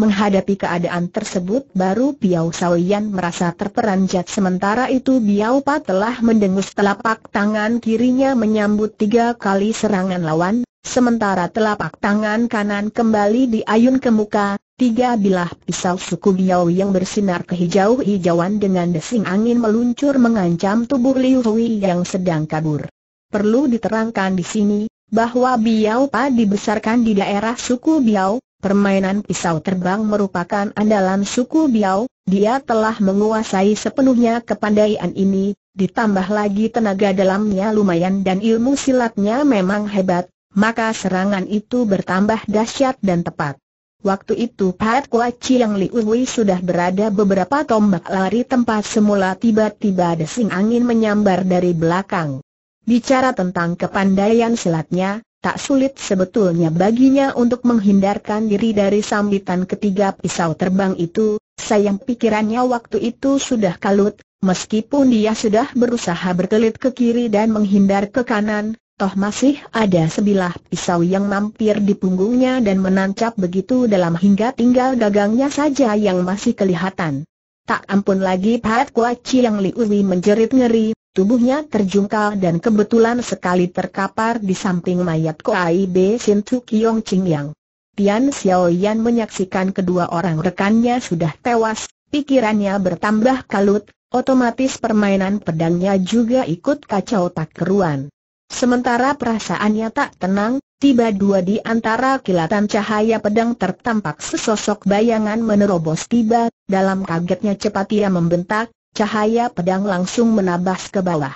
Menghadapi keadaan tersebut baru Piau Saoyan merasa terperanjat sementara itu Biao Pa telah mendengus telapak tangan kirinya menyambut tiga kali serangan lawan, Sementara telapak tangan kanan kembali diayun ke muka, tiga bilah pisau suku Biao yang bersinar kehijau-hijauan dengan desing angin meluncur mengancam tubuh Liu Hui yang sedang kabur. Perlu diterangkan di sini, bahwa Biao Pa dibesarkan di daerah suku Biao, permainan pisau terbang merupakan andalan suku Biao, dia telah menguasai sepenuhnya kepandaian ini, ditambah lagi tenaga dalamnya lumayan dan ilmu silatnya memang hebat, maka serangan itu bertambah dahsyat dan tepat. Waktu itu Pat Kua Chiang Liuwi sudah berada beberapa tombak lari tempat semula tiba-tiba desing angin menyambar dari belakang. Bicara tentang kepandaian silatnya, tak sulit sebetulnya baginya untuk menghindarkan diri dari sambitan ketiga pisau terbang itu, sayang pikirannya waktu itu sudah kalut, meskipun dia sudah berusaha berkelit ke kiri dan menghindar ke kanan, Toh masih ada sebilah pisau yang mampir di punggungnya dan menancap begitu dalam hingga tinggal gagangnya saja yang masih kelihatan. Tak ampun lagi Pat Kuaci yang Liuwi menjerit ngeri, tubuhnya terjungkal dan kebetulan sekali terkapar di samping mayat kuai B Sintu Kiong Ching Yang. Tian Xiao Yan menyaksikan kedua orang rekannya sudah tewas, pikirannya bertambah kalut, otomatis permainan pedangnya juga ikut kacau tak keruan. Sementara perasaannya tak tenang, tiba dua di antara kilatan cahaya pedang tertampak sesosok bayangan menerobos tiba, dalam kagetnya cepat ia membentak, cahaya pedang langsung menabas ke bawah.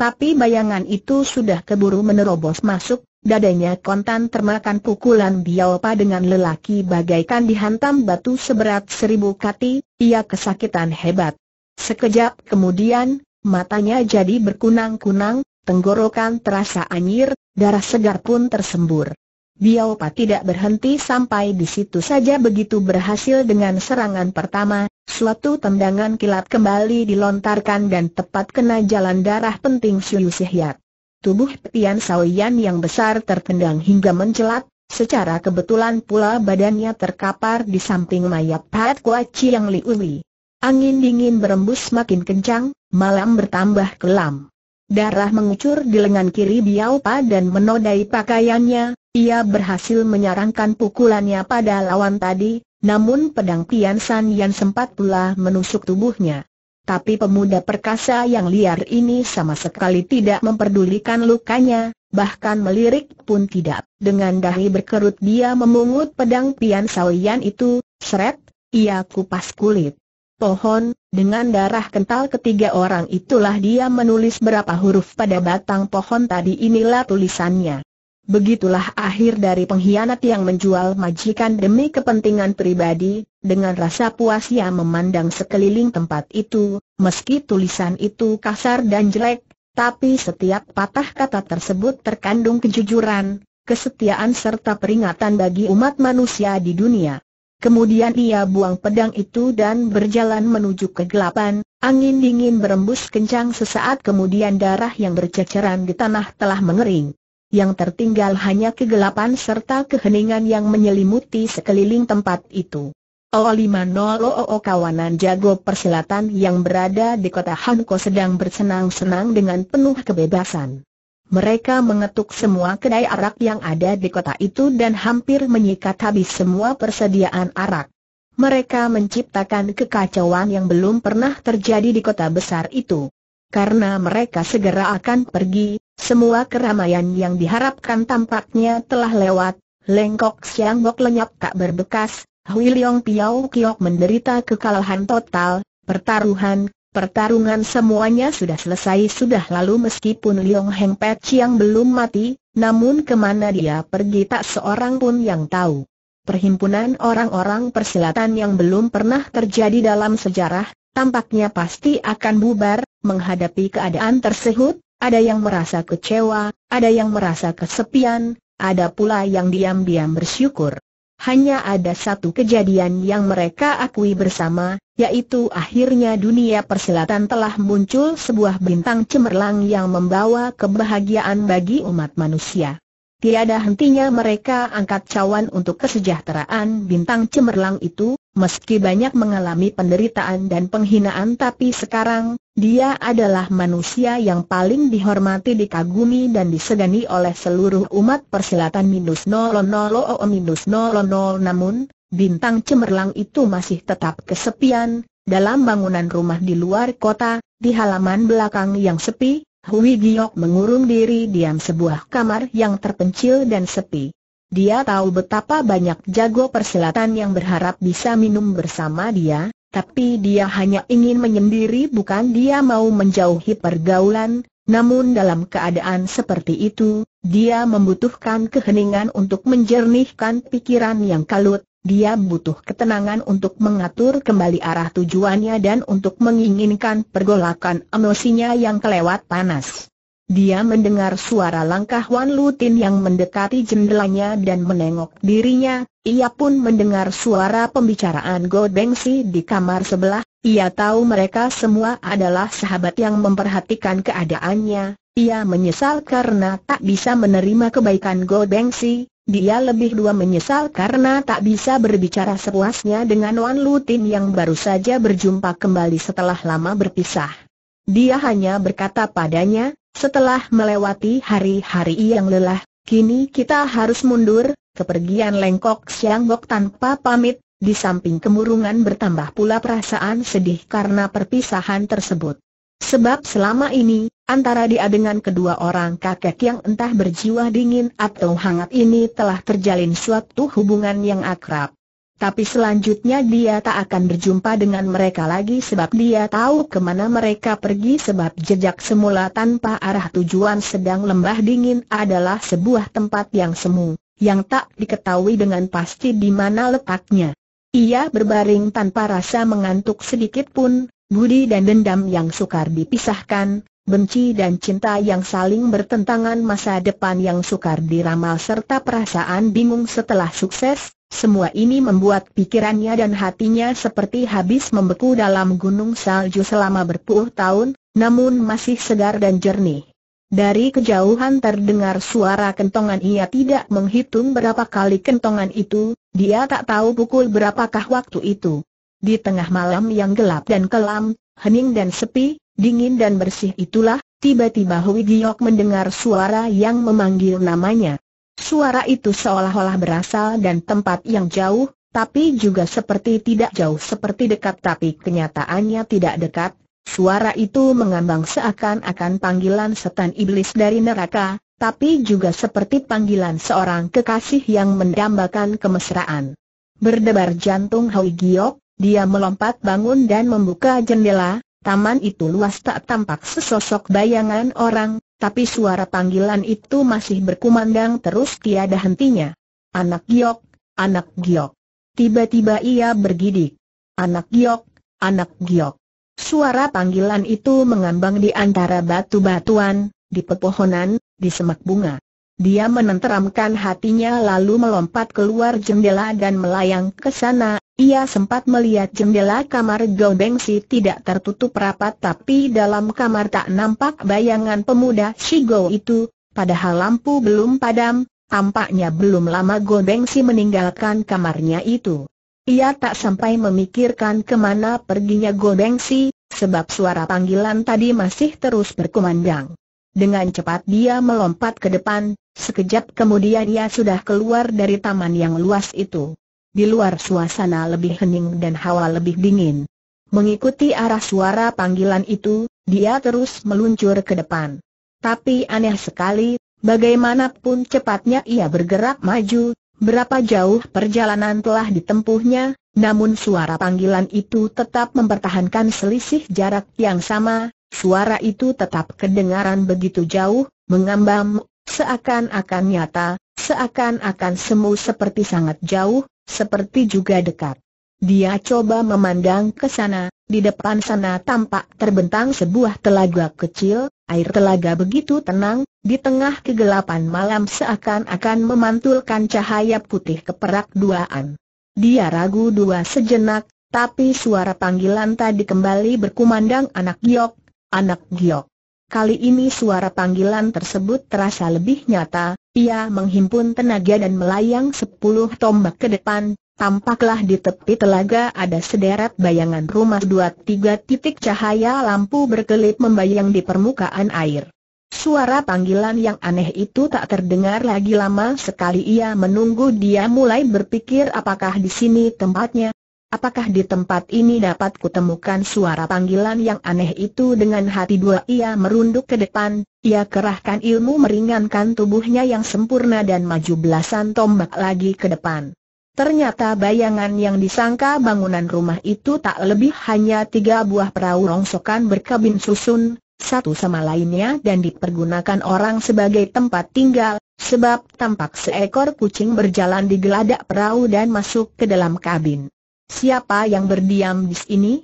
Tapi bayangan itu sudah keburu menerobos masuk, dadanya kontan termakan pukulan biawpa dengan lelaki bagaikan dihantam batu seberat seribu kati, ia kesakitan hebat. Sekejap kemudian, matanya jadi berkunang-kunang, tenggorokan terasa anjir, darah segar pun tersembur. Biaopa tidak berhenti sampai di situ saja begitu berhasil dengan serangan pertama, suatu tendangan kilat kembali dilontarkan dan tepat kena jalan darah penting Siu Sihyat. Tubuh Tian Saoyan yang besar tertendang hingga mencelat, secara kebetulan pula badannya terkapar di samping mayat Pat Kuaci yang liuli. Angin dingin berembus makin kencang, malam bertambah kelam. Darah mengucur di lengan kiri Biao Pa dan menodai pakaiannya, ia berhasil menyarankan pukulannya pada lawan tadi, namun pedang Tian San Yan sempat pula menusuk tubuhnya. Tapi pemuda perkasa yang liar ini sama sekali tidak memperdulikan lukanya, bahkan melirik pun tidak. Dengan dahi berkerut dia memungut pedang Tian Yan itu, seret, ia kupas kulit pohon, dengan darah kental ketiga orang itulah dia menulis berapa huruf pada batang pohon tadi inilah tulisannya. Begitulah akhir dari pengkhianat yang menjual majikan demi kepentingan pribadi, dengan rasa puas ia memandang sekeliling tempat itu, meski tulisan itu kasar dan jelek, tapi setiap patah kata tersebut terkandung kejujuran, kesetiaan serta peringatan bagi umat manusia di dunia. Kemudian ia buang pedang itu dan berjalan menuju kegelapan, angin dingin berembus kencang sesaat kemudian darah yang berceceran di tanah telah mengering. Yang tertinggal hanya kegelapan serta keheningan yang menyelimuti sekeliling tempat itu. Olimanolo kawanan jago perselatan yang berada di kota Hanko sedang bersenang-senang dengan penuh kebebasan. Mereka mengetuk semua kedai arak yang ada di kota itu dan hampir menyikat habis semua persediaan arak. Mereka menciptakan kekacauan yang belum pernah terjadi di kota besar itu. Karena mereka segera akan pergi, semua keramaian yang diharapkan tampaknya telah lewat. Lengkok Siang Bok lenyap tak berbekas, Hui Leong Piao Kiok menderita kekalahan total, pertaruhan Pertarungan semuanya sudah selesai sudah lalu meskipun Liong Heng Pech yang belum mati, namun kemana dia pergi tak seorang pun yang tahu. Perhimpunan orang-orang persilatan yang belum pernah terjadi dalam sejarah, tampaknya pasti akan bubar, menghadapi keadaan tersebut, ada yang merasa kecewa, ada yang merasa kesepian, ada pula yang diam-diam bersyukur. Hanya ada satu kejadian yang mereka akui bersama, yaitu akhirnya dunia persilatan telah muncul sebuah bintang cemerlang yang membawa kebahagiaan bagi umat manusia. Tiada hentinya mereka angkat cawan untuk kesejahteraan bintang cemerlang itu, Meski banyak mengalami penderitaan dan penghinaan tapi sekarang, dia adalah manusia yang paling dihormati dikagumi dan disegani oleh seluruh umat persilatan minus o minus 00 namun, bintang cemerlang itu masih tetap kesepian, dalam bangunan rumah di luar kota, di halaman belakang yang sepi, Hui Giok mengurung diri diam sebuah kamar yang terpencil dan sepi. Dia tahu betapa banyak jago persilatan yang berharap bisa minum bersama dia, tapi dia hanya ingin menyendiri bukan dia mau menjauhi pergaulan, namun dalam keadaan seperti itu, dia membutuhkan keheningan untuk menjernihkan pikiran yang kalut, dia butuh ketenangan untuk mengatur kembali arah tujuannya dan untuk menginginkan pergolakan emosinya yang kelewat panas. Dia mendengar suara langkah Wan Lutin yang mendekati jendelanya dan menengok dirinya, ia pun mendengar suara pembicaraan Go Si di kamar sebelah, ia tahu mereka semua adalah sahabat yang memperhatikan keadaannya, ia menyesal karena tak bisa menerima kebaikan Go Si, dia lebih dua menyesal karena tak bisa berbicara sepuasnya dengan Wan Lutin yang baru saja berjumpa kembali setelah lama berpisah. Dia hanya berkata padanya, setelah melewati hari-hari yang lelah, kini kita harus mundur, kepergian Lengkok siang bok tanpa pamit, di samping kemurungan bertambah pula perasaan sedih karena perpisahan tersebut. Sebab selama ini, antara dia dengan kedua orang kakek yang entah berjiwa dingin atau hangat ini telah terjalin suatu hubungan yang akrab. Tapi selanjutnya dia tak akan berjumpa dengan mereka lagi sebab dia tahu kemana mereka pergi sebab jejak semula tanpa arah tujuan sedang lembah dingin adalah sebuah tempat yang semu, yang tak diketahui dengan pasti di mana letaknya. Ia berbaring tanpa rasa mengantuk sedikit pun, budi dan dendam yang sukar dipisahkan, benci dan cinta yang saling bertentangan masa depan yang sukar diramal serta perasaan bingung setelah sukses, semua ini membuat pikirannya dan hatinya seperti habis membeku dalam gunung salju selama berpuluh tahun, namun masih segar dan jernih. Dari kejauhan terdengar suara kentongan ia tidak menghitung berapa kali kentongan itu, dia tak tahu pukul berapakah waktu itu. Di tengah malam yang gelap dan kelam, hening dan sepi, dingin dan bersih itulah, tiba-tiba Hui Giok mendengar suara yang memanggil namanya. Suara itu seolah-olah berasal dan tempat yang jauh, tapi juga seperti tidak jauh seperti dekat tapi kenyataannya tidak dekat. Suara itu mengambang seakan-akan panggilan setan iblis dari neraka, tapi juga seperti panggilan seorang kekasih yang mendambakan kemesraan. Berdebar jantung Hui Giok, dia melompat bangun dan membuka jendela, taman itu luas tak tampak sesosok bayangan orang, tapi suara panggilan itu masih berkumandang terus tiada hentinya. Anak giok, anak giok. Tiba-tiba ia bergidik. Anak giok, anak giok. Suara panggilan itu mengambang di antara batu-batuan, di pepohonan, di semak bunga. Dia menenteramkan hatinya lalu melompat keluar jendela dan melayang ke sana. Ia sempat melihat jendela kamar Gobengsi Bengsi tidak tertutup rapat tapi dalam kamar tak nampak bayangan pemuda Shigo itu, padahal lampu belum padam, tampaknya belum lama Gobengsi Bengsi meninggalkan kamarnya itu. Ia tak sampai memikirkan kemana perginya Gobengsi, Bengsi, sebab suara panggilan tadi masih terus berkumandang. Dengan cepat dia melompat ke depan, sekejap kemudian ia sudah keluar dari taman yang luas itu. Di luar suasana lebih hening dan hawa lebih dingin. Mengikuti arah suara panggilan itu, dia terus meluncur ke depan. Tapi aneh sekali, bagaimanapun cepatnya ia bergerak maju, berapa jauh perjalanan telah ditempuhnya, namun suara panggilan itu tetap mempertahankan selisih jarak yang sama, Suara itu tetap kedengaran begitu jauh, mengambang, seakan-akan nyata, seakan-akan semu seperti sangat jauh, seperti juga dekat. Dia coba memandang ke sana, di depan sana tampak terbentang sebuah telaga kecil, air telaga begitu tenang, di tengah kegelapan malam seakan-akan memantulkan cahaya putih keperak duaan. Dia ragu dua sejenak, tapi suara panggilan tadi kembali berkumandang anak giok. Anak giok. Kali ini suara panggilan tersebut terasa lebih nyata, ia menghimpun tenaga dan melayang sepuluh tombak ke depan, tampaklah di tepi telaga ada sederet bayangan rumah dua tiga titik cahaya lampu berkelip membayang di permukaan air. Suara panggilan yang aneh itu tak terdengar lagi lama sekali ia menunggu dia mulai berpikir apakah di sini tempatnya, Apakah di tempat ini dapat kutemukan suara panggilan yang aneh itu dengan hati dua ia merunduk ke depan, ia kerahkan ilmu meringankan tubuhnya yang sempurna dan maju belasan tombak lagi ke depan. Ternyata bayangan yang disangka bangunan rumah itu tak lebih hanya tiga buah perahu rongsokan berkabin susun, satu sama lainnya dan dipergunakan orang sebagai tempat tinggal, sebab tampak seekor kucing berjalan di geladak perahu dan masuk ke dalam kabin. Siapa yang berdiam di sini?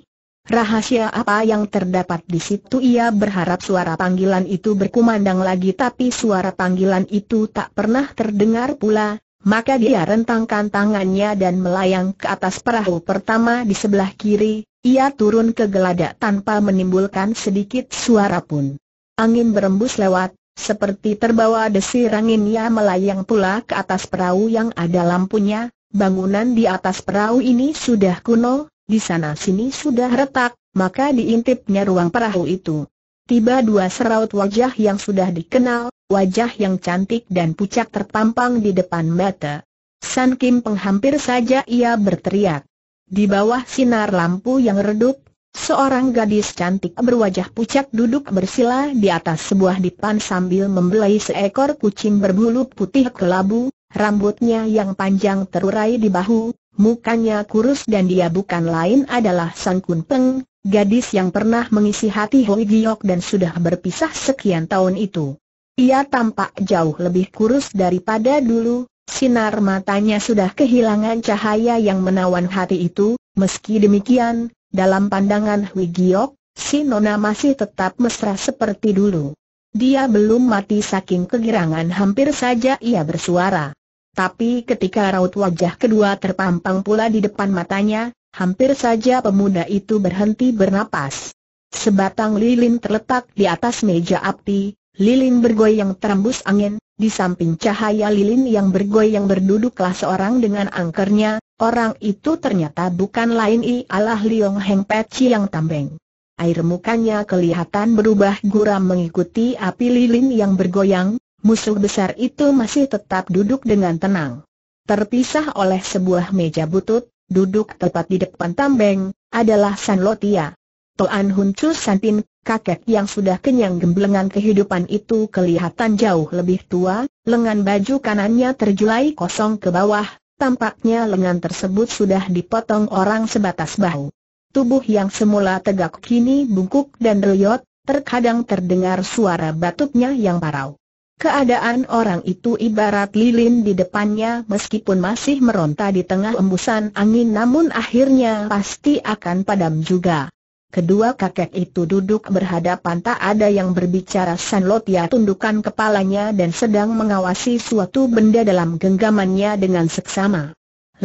Rahasia apa yang terdapat di situ? Ia berharap suara panggilan itu berkumandang lagi tapi suara panggilan itu tak pernah terdengar pula, maka dia rentangkan tangannya dan melayang ke atas perahu pertama di sebelah kiri, ia turun ke geladak tanpa menimbulkan sedikit suara pun. Angin berembus lewat, seperti terbawa desir angin ia melayang pula ke atas perahu yang ada lampunya, bangunan di atas perahu ini sudah kuno, di sana-sini sudah retak, maka diintipnya ruang perahu itu. Tiba dua seraut wajah yang sudah dikenal, wajah yang cantik dan pucat terpampang di depan mata. San Kim penghampir saja ia berteriak. Di bawah sinar lampu yang redup, seorang gadis cantik berwajah pucat duduk bersila di atas sebuah dipan sambil membelai seekor kucing berbulu putih kelabu, rambutnya yang panjang terurai di bahu, mukanya kurus dan dia bukan lain adalah Sang Kun Peng, gadis yang pernah mengisi hati Hoi Giok dan sudah berpisah sekian tahun itu. Ia tampak jauh lebih kurus daripada dulu, sinar matanya sudah kehilangan cahaya yang menawan hati itu, meski demikian, dalam pandangan Hui Giok, si Nona masih tetap mesra seperti dulu. Dia belum mati saking kegirangan hampir saja ia bersuara. Tapi ketika raut wajah kedua terpampang pula di depan matanya, hampir saja pemuda itu berhenti bernapas. Sebatang lilin terletak di atas meja api, lilin bergoyang terembus angin, di samping cahaya lilin yang bergoyang berduduklah seorang dengan angkernya, orang itu ternyata bukan lain I Allah Liong Heng Peci yang tambeng. Air mukanya kelihatan berubah guram mengikuti api lilin yang bergoyang, musuh besar itu masih tetap duduk dengan tenang. Terpisah oleh sebuah meja butut, duduk tepat di depan tambeng, adalah San Lotia. Toan Hun Chu Santin, kakek yang sudah kenyang gemblengan kehidupan itu kelihatan jauh lebih tua, lengan baju kanannya terjulai kosong ke bawah, tampaknya lengan tersebut sudah dipotong orang sebatas bahu. Tubuh yang semula tegak kini bungkuk dan reyot, terkadang terdengar suara batuknya yang parau. Keadaan orang itu ibarat lilin di depannya meskipun masih meronta di tengah embusan angin namun akhirnya pasti akan padam juga. Kedua kakek itu duduk berhadapan tak ada yang berbicara San tundukkan kepalanya dan sedang mengawasi suatu benda dalam genggamannya dengan seksama.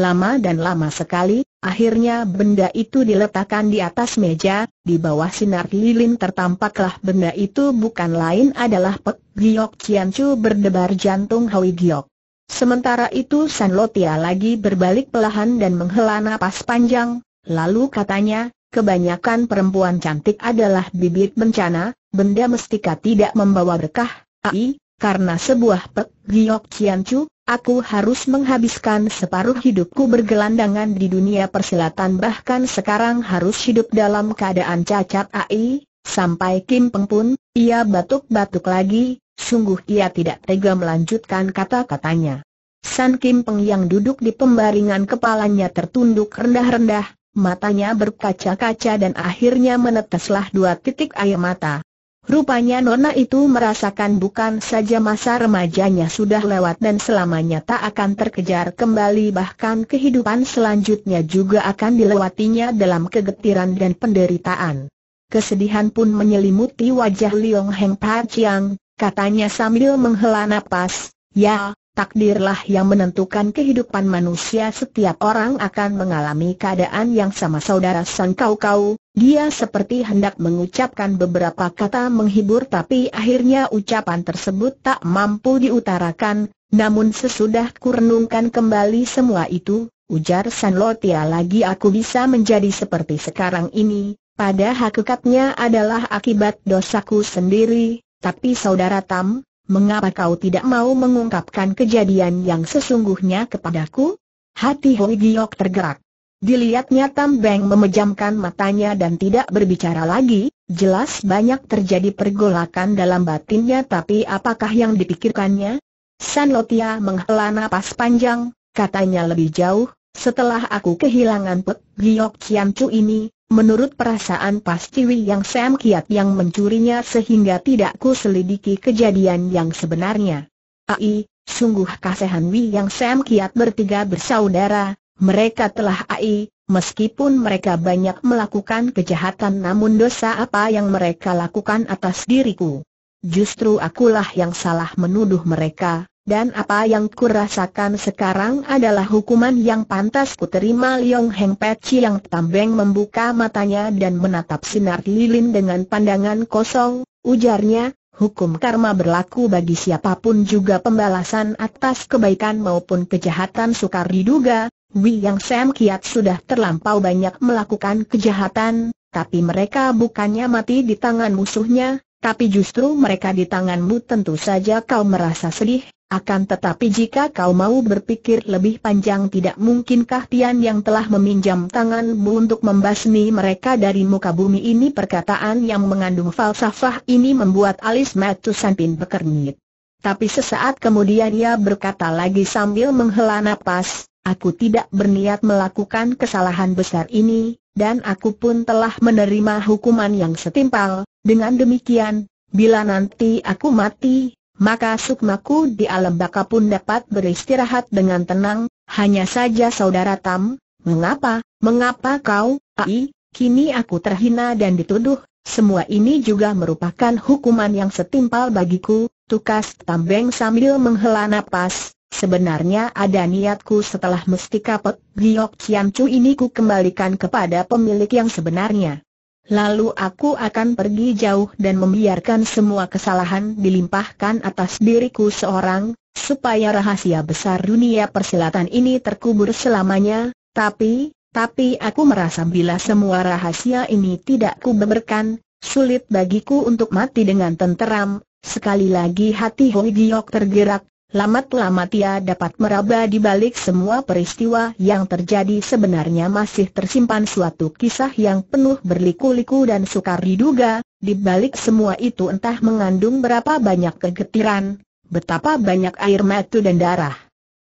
Lama dan lama sekali, Akhirnya benda itu diletakkan di atas meja, di bawah sinar lilin tertampaklah benda itu bukan lain adalah Pek Giok Cian berdebar jantung Hoi Giok. Sementara itu San Lotia lagi berbalik pelahan dan menghela napas panjang, lalu katanya, kebanyakan perempuan cantik adalah bibit bencana, benda mestika tidak membawa berkah, ai, karena sebuah pek giok ciancu, aku harus menghabiskan separuh hidupku bergelandangan di dunia persilatan bahkan sekarang harus hidup dalam keadaan cacat AI, sampai Kim Peng pun, ia batuk-batuk lagi, sungguh ia tidak tega melanjutkan kata-katanya. San Kim Peng yang duduk di pembaringan kepalanya tertunduk rendah-rendah, matanya berkaca-kaca dan akhirnya meneteslah dua titik air mata. Rupanya Nona itu merasakan bukan saja masa remajanya sudah lewat dan selamanya tak akan terkejar kembali bahkan kehidupan selanjutnya juga akan dilewatinya dalam kegetiran dan penderitaan. Kesedihan pun menyelimuti wajah Liong Heng Pa Chiang, katanya sambil menghela napas, ya, Takdirlah yang menentukan kehidupan manusia setiap orang akan mengalami keadaan yang sama saudara San Kau Kau, dia seperti hendak mengucapkan beberapa kata menghibur tapi akhirnya ucapan tersebut tak mampu diutarakan, namun sesudah kurenungkan kembali semua itu, ujar San Lotia lagi aku bisa menjadi seperti sekarang ini, pada hakikatnya adalah akibat dosaku sendiri, tapi saudara Tam, mengapa kau tidak mau mengungkapkan kejadian yang sesungguhnya kepadaku? Hati Hoi Giok tergerak. Dilihatnya Tam Beng memejamkan matanya dan tidak berbicara lagi, jelas banyak terjadi pergolakan dalam batinnya tapi apakah yang dipikirkannya? San Lotia menghela napas panjang, katanya lebih jauh, setelah aku kehilangan Pek Giok Cian Chu ini, Menurut perasaan Pastiwi yang Sam Kiat yang mencurinya sehingga tidak ku selidiki kejadian yang sebenarnya. Ai, sungguh kasihan Wi yang Sam Kiat bertiga bersaudara, mereka telah ai, meskipun mereka banyak melakukan kejahatan namun dosa apa yang mereka lakukan atas diriku. Justru akulah yang salah menuduh mereka, dan apa yang kurasakan sekarang adalah hukuman yang pantas kuterima Liong Heng Peci yang tambeng membuka matanya dan menatap sinar lilin dengan pandangan kosong, ujarnya, hukum karma berlaku bagi siapapun juga pembalasan atas kebaikan maupun kejahatan sukar diduga, Wei Yang Sam Kiat sudah terlampau banyak melakukan kejahatan, tapi mereka bukannya mati di tangan musuhnya, tapi justru mereka di tanganmu tentu saja kau merasa sedih, akan tetapi jika kau mau berpikir lebih panjang tidak mungkinkah Tian yang telah meminjam tanganmu untuk membasmi mereka dari muka bumi ini perkataan yang mengandung falsafah ini membuat alis Matu Sanpin bekernyit. Tapi sesaat kemudian ia berkata lagi sambil menghela nafas, aku tidak berniat melakukan kesalahan besar ini, dan aku pun telah menerima hukuman yang setimpal, dengan demikian, bila nanti aku mati, maka sukmaku di alam baka pun dapat beristirahat dengan tenang, hanya saja saudara Tam, mengapa, mengapa kau, ai, kini aku terhina dan dituduh, semua ini juga merupakan hukuman yang setimpal bagiku, tukas Tambeng sambil menghela nafas. sebenarnya ada niatku setelah mesti kapet, Giok Cian Chu ini ku kembalikan kepada pemilik yang sebenarnya. Lalu aku akan pergi jauh dan membiarkan semua kesalahan dilimpahkan atas diriku seorang, supaya rahasia besar dunia persilatan ini terkubur selamanya, tapi, tapi aku merasa bila semua rahasia ini tidak kubeberkan, sulit bagiku untuk mati dengan tenteram, sekali lagi hati Hoi Giok tergerak, Lamat-lamat ia dapat meraba di balik semua peristiwa yang terjadi sebenarnya masih tersimpan suatu kisah yang penuh berliku-liku dan sukar diduga, di balik semua itu entah mengandung berapa banyak kegetiran, betapa banyak air mata dan darah.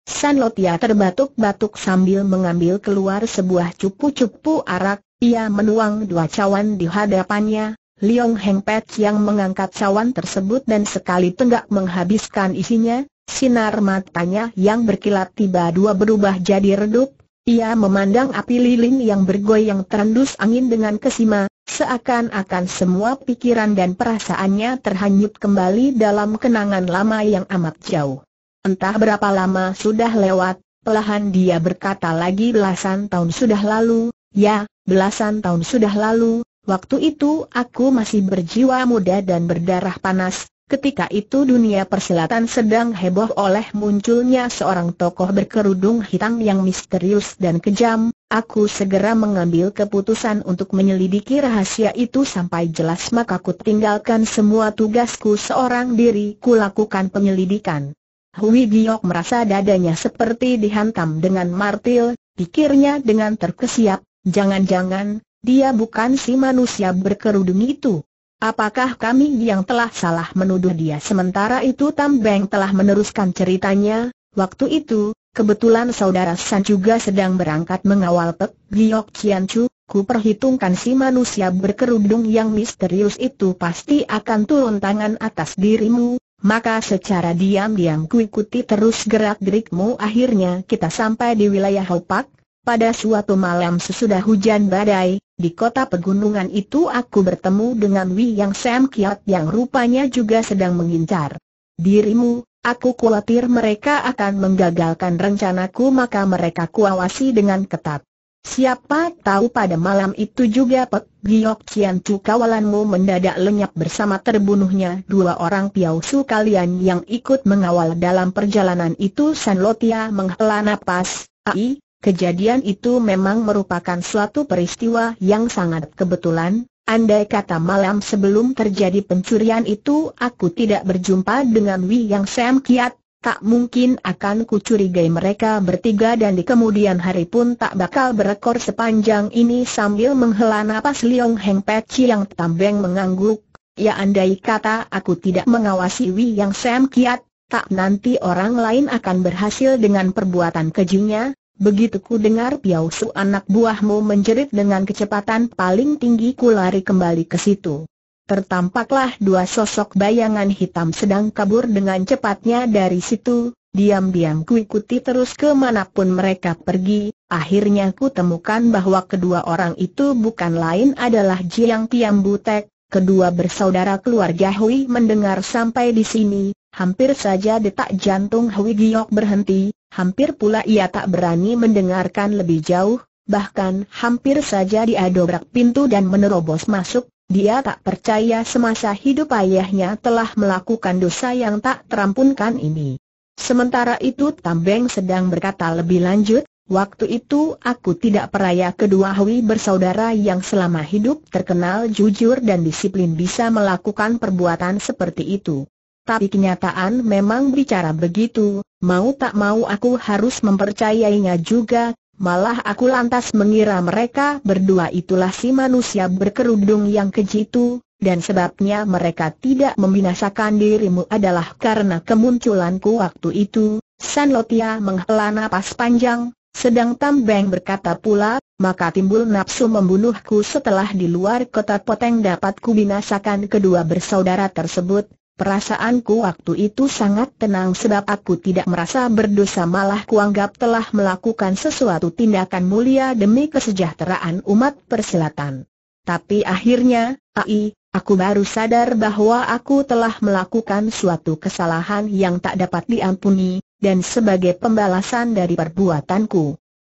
San Lotia terbatuk-batuk sambil mengambil keluar sebuah cupu-cupu arak, ia menuang dua cawan di hadapannya, Liong Heng Pet yang mengangkat cawan tersebut dan sekali tenggak menghabiskan isinya, Sinar matanya yang berkilat tiba-dua berubah jadi redup, ia memandang api lilin yang bergoyang terendus angin dengan kesima, seakan-akan semua pikiran dan perasaannya terhanyut kembali dalam kenangan lama yang amat jauh. Entah berapa lama sudah lewat, pelahan dia berkata lagi belasan tahun sudah lalu, ya, belasan tahun sudah lalu, waktu itu aku masih berjiwa muda dan berdarah panas, Ketika itu dunia perselatan sedang heboh oleh munculnya seorang tokoh berkerudung hitam yang misterius dan kejam, aku segera mengambil keputusan untuk menyelidiki rahasia itu sampai jelas maka ku tinggalkan semua tugasku seorang diri ku lakukan penyelidikan. Hui Giok merasa dadanya seperti dihantam dengan martil, pikirnya dengan terkesiap, jangan-jangan, dia bukan si manusia berkerudung itu. Apakah kami yang telah salah menuduh dia? Sementara itu Tam Beng telah meneruskan ceritanya, waktu itu, kebetulan saudara San juga sedang berangkat mengawal Pek Giyok Cian Chu, ku perhitungkan si manusia berkerudung yang misterius itu pasti akan turun tangan atas dirimu, maka secara diam-diam ku ikuti terus gerak-gerikmu akhirnya kita sampai di wilayah Hopak, pada suatu malam sesudah hujan badai, di kota pegunungan itu aku bertemu dengan Wi Yang Sam Kiat yang rupanya juga sedang mengincar dirimu, aku khawatir mereka akan menggagalkan rencanaku maka mereka kuawasi dengan ketat. Siapa tahu pada malam itu juga Pek Giok Cian Cu kawalanmu mendadak lenyap bersama terbunuhnya dua orang piausu kalian yang ikut mengawal dalam perjalanan itu San Lotia menghela napas, Ai, Kejadian itu memang merupakan suatu peristiwa yang sangat kebetulan, andai kata malam sebelum terjadi pencurian itu aku tidak berjumpa dengan Wi Yang Sam Kiat, tak mungkin akan kucurigai mereka bertiga dan di kemudian hari pun tak bakal berekor sepanjang ini sambil menghela nafas Liong Heng Peci yang tambeng mengangguk. Ya andai kata aku tidak mengawasi Wi Yang Sam Kiat, tak nanti orang lain akan berhasil dengan perbuatan kejunya. Begitu ku dengar Piau Su anak buahmu menjerit dengan kecepatan paling tinggi ku lari kembali ke situ. Tertampaklah dua sosok bayangan hitam sedang kabur dengan cepatnya dari situ, diam-diam ku ikuti terus kemanapun mereka pergi, akhirnya ku temukan bahwa kedua orang itu bukan lain adalah Jiang Tiam Butek, kedua bersaudara keluarga Hui mendengar sampai di sini, hampir saja detak jantung Hui Giok berhenti, hampir pula ia tak berani mendengarkan lebih jauh, bahkan hampir saja dia dobrak pintu dan menerobos masuk, dia tak percaya semasa hidup ayahnya telah melakukan dosa yang tak terampunkan ini. Sementara itu Tambeng sedang berkata lebih lanjut, Waktu itu aku tidak peraya kedua Hui bersaudara yang selama hidup terkenal jujur dan disiplin bisa melakukan perbuatan seperti itu. Tapi kenyataan memang bicara begitu, Mau tak mau aku harus mempercayainya juga, malah aku lantas mengira mereka berdua itulah si manusia berkerudung yang keji itu, dan sebabnya mereka tidak membinasakan dirimu adalah karena kemunculanku waktu itu. San Lotia menghela napas panjang, sedang Tam Beng berkata pula, maka timbul nafsu membunuhku setelah di luar kota poteng dapat kubinasakan kedua bersaudara tersebut, Perasaanku waktu itu sangat tenang sebab aku tidak merasa berdosa malah kuanggap telah melakukan sesuatu tindakan mulia demi kesejahteraan umat Perselatan. Tapi akhirnya, ai, aku baru sadar bahwa aku telah melakukan suatu kesalahan yang tak dapat diampuni, dan sebagai pembalasan dari perbuatanku,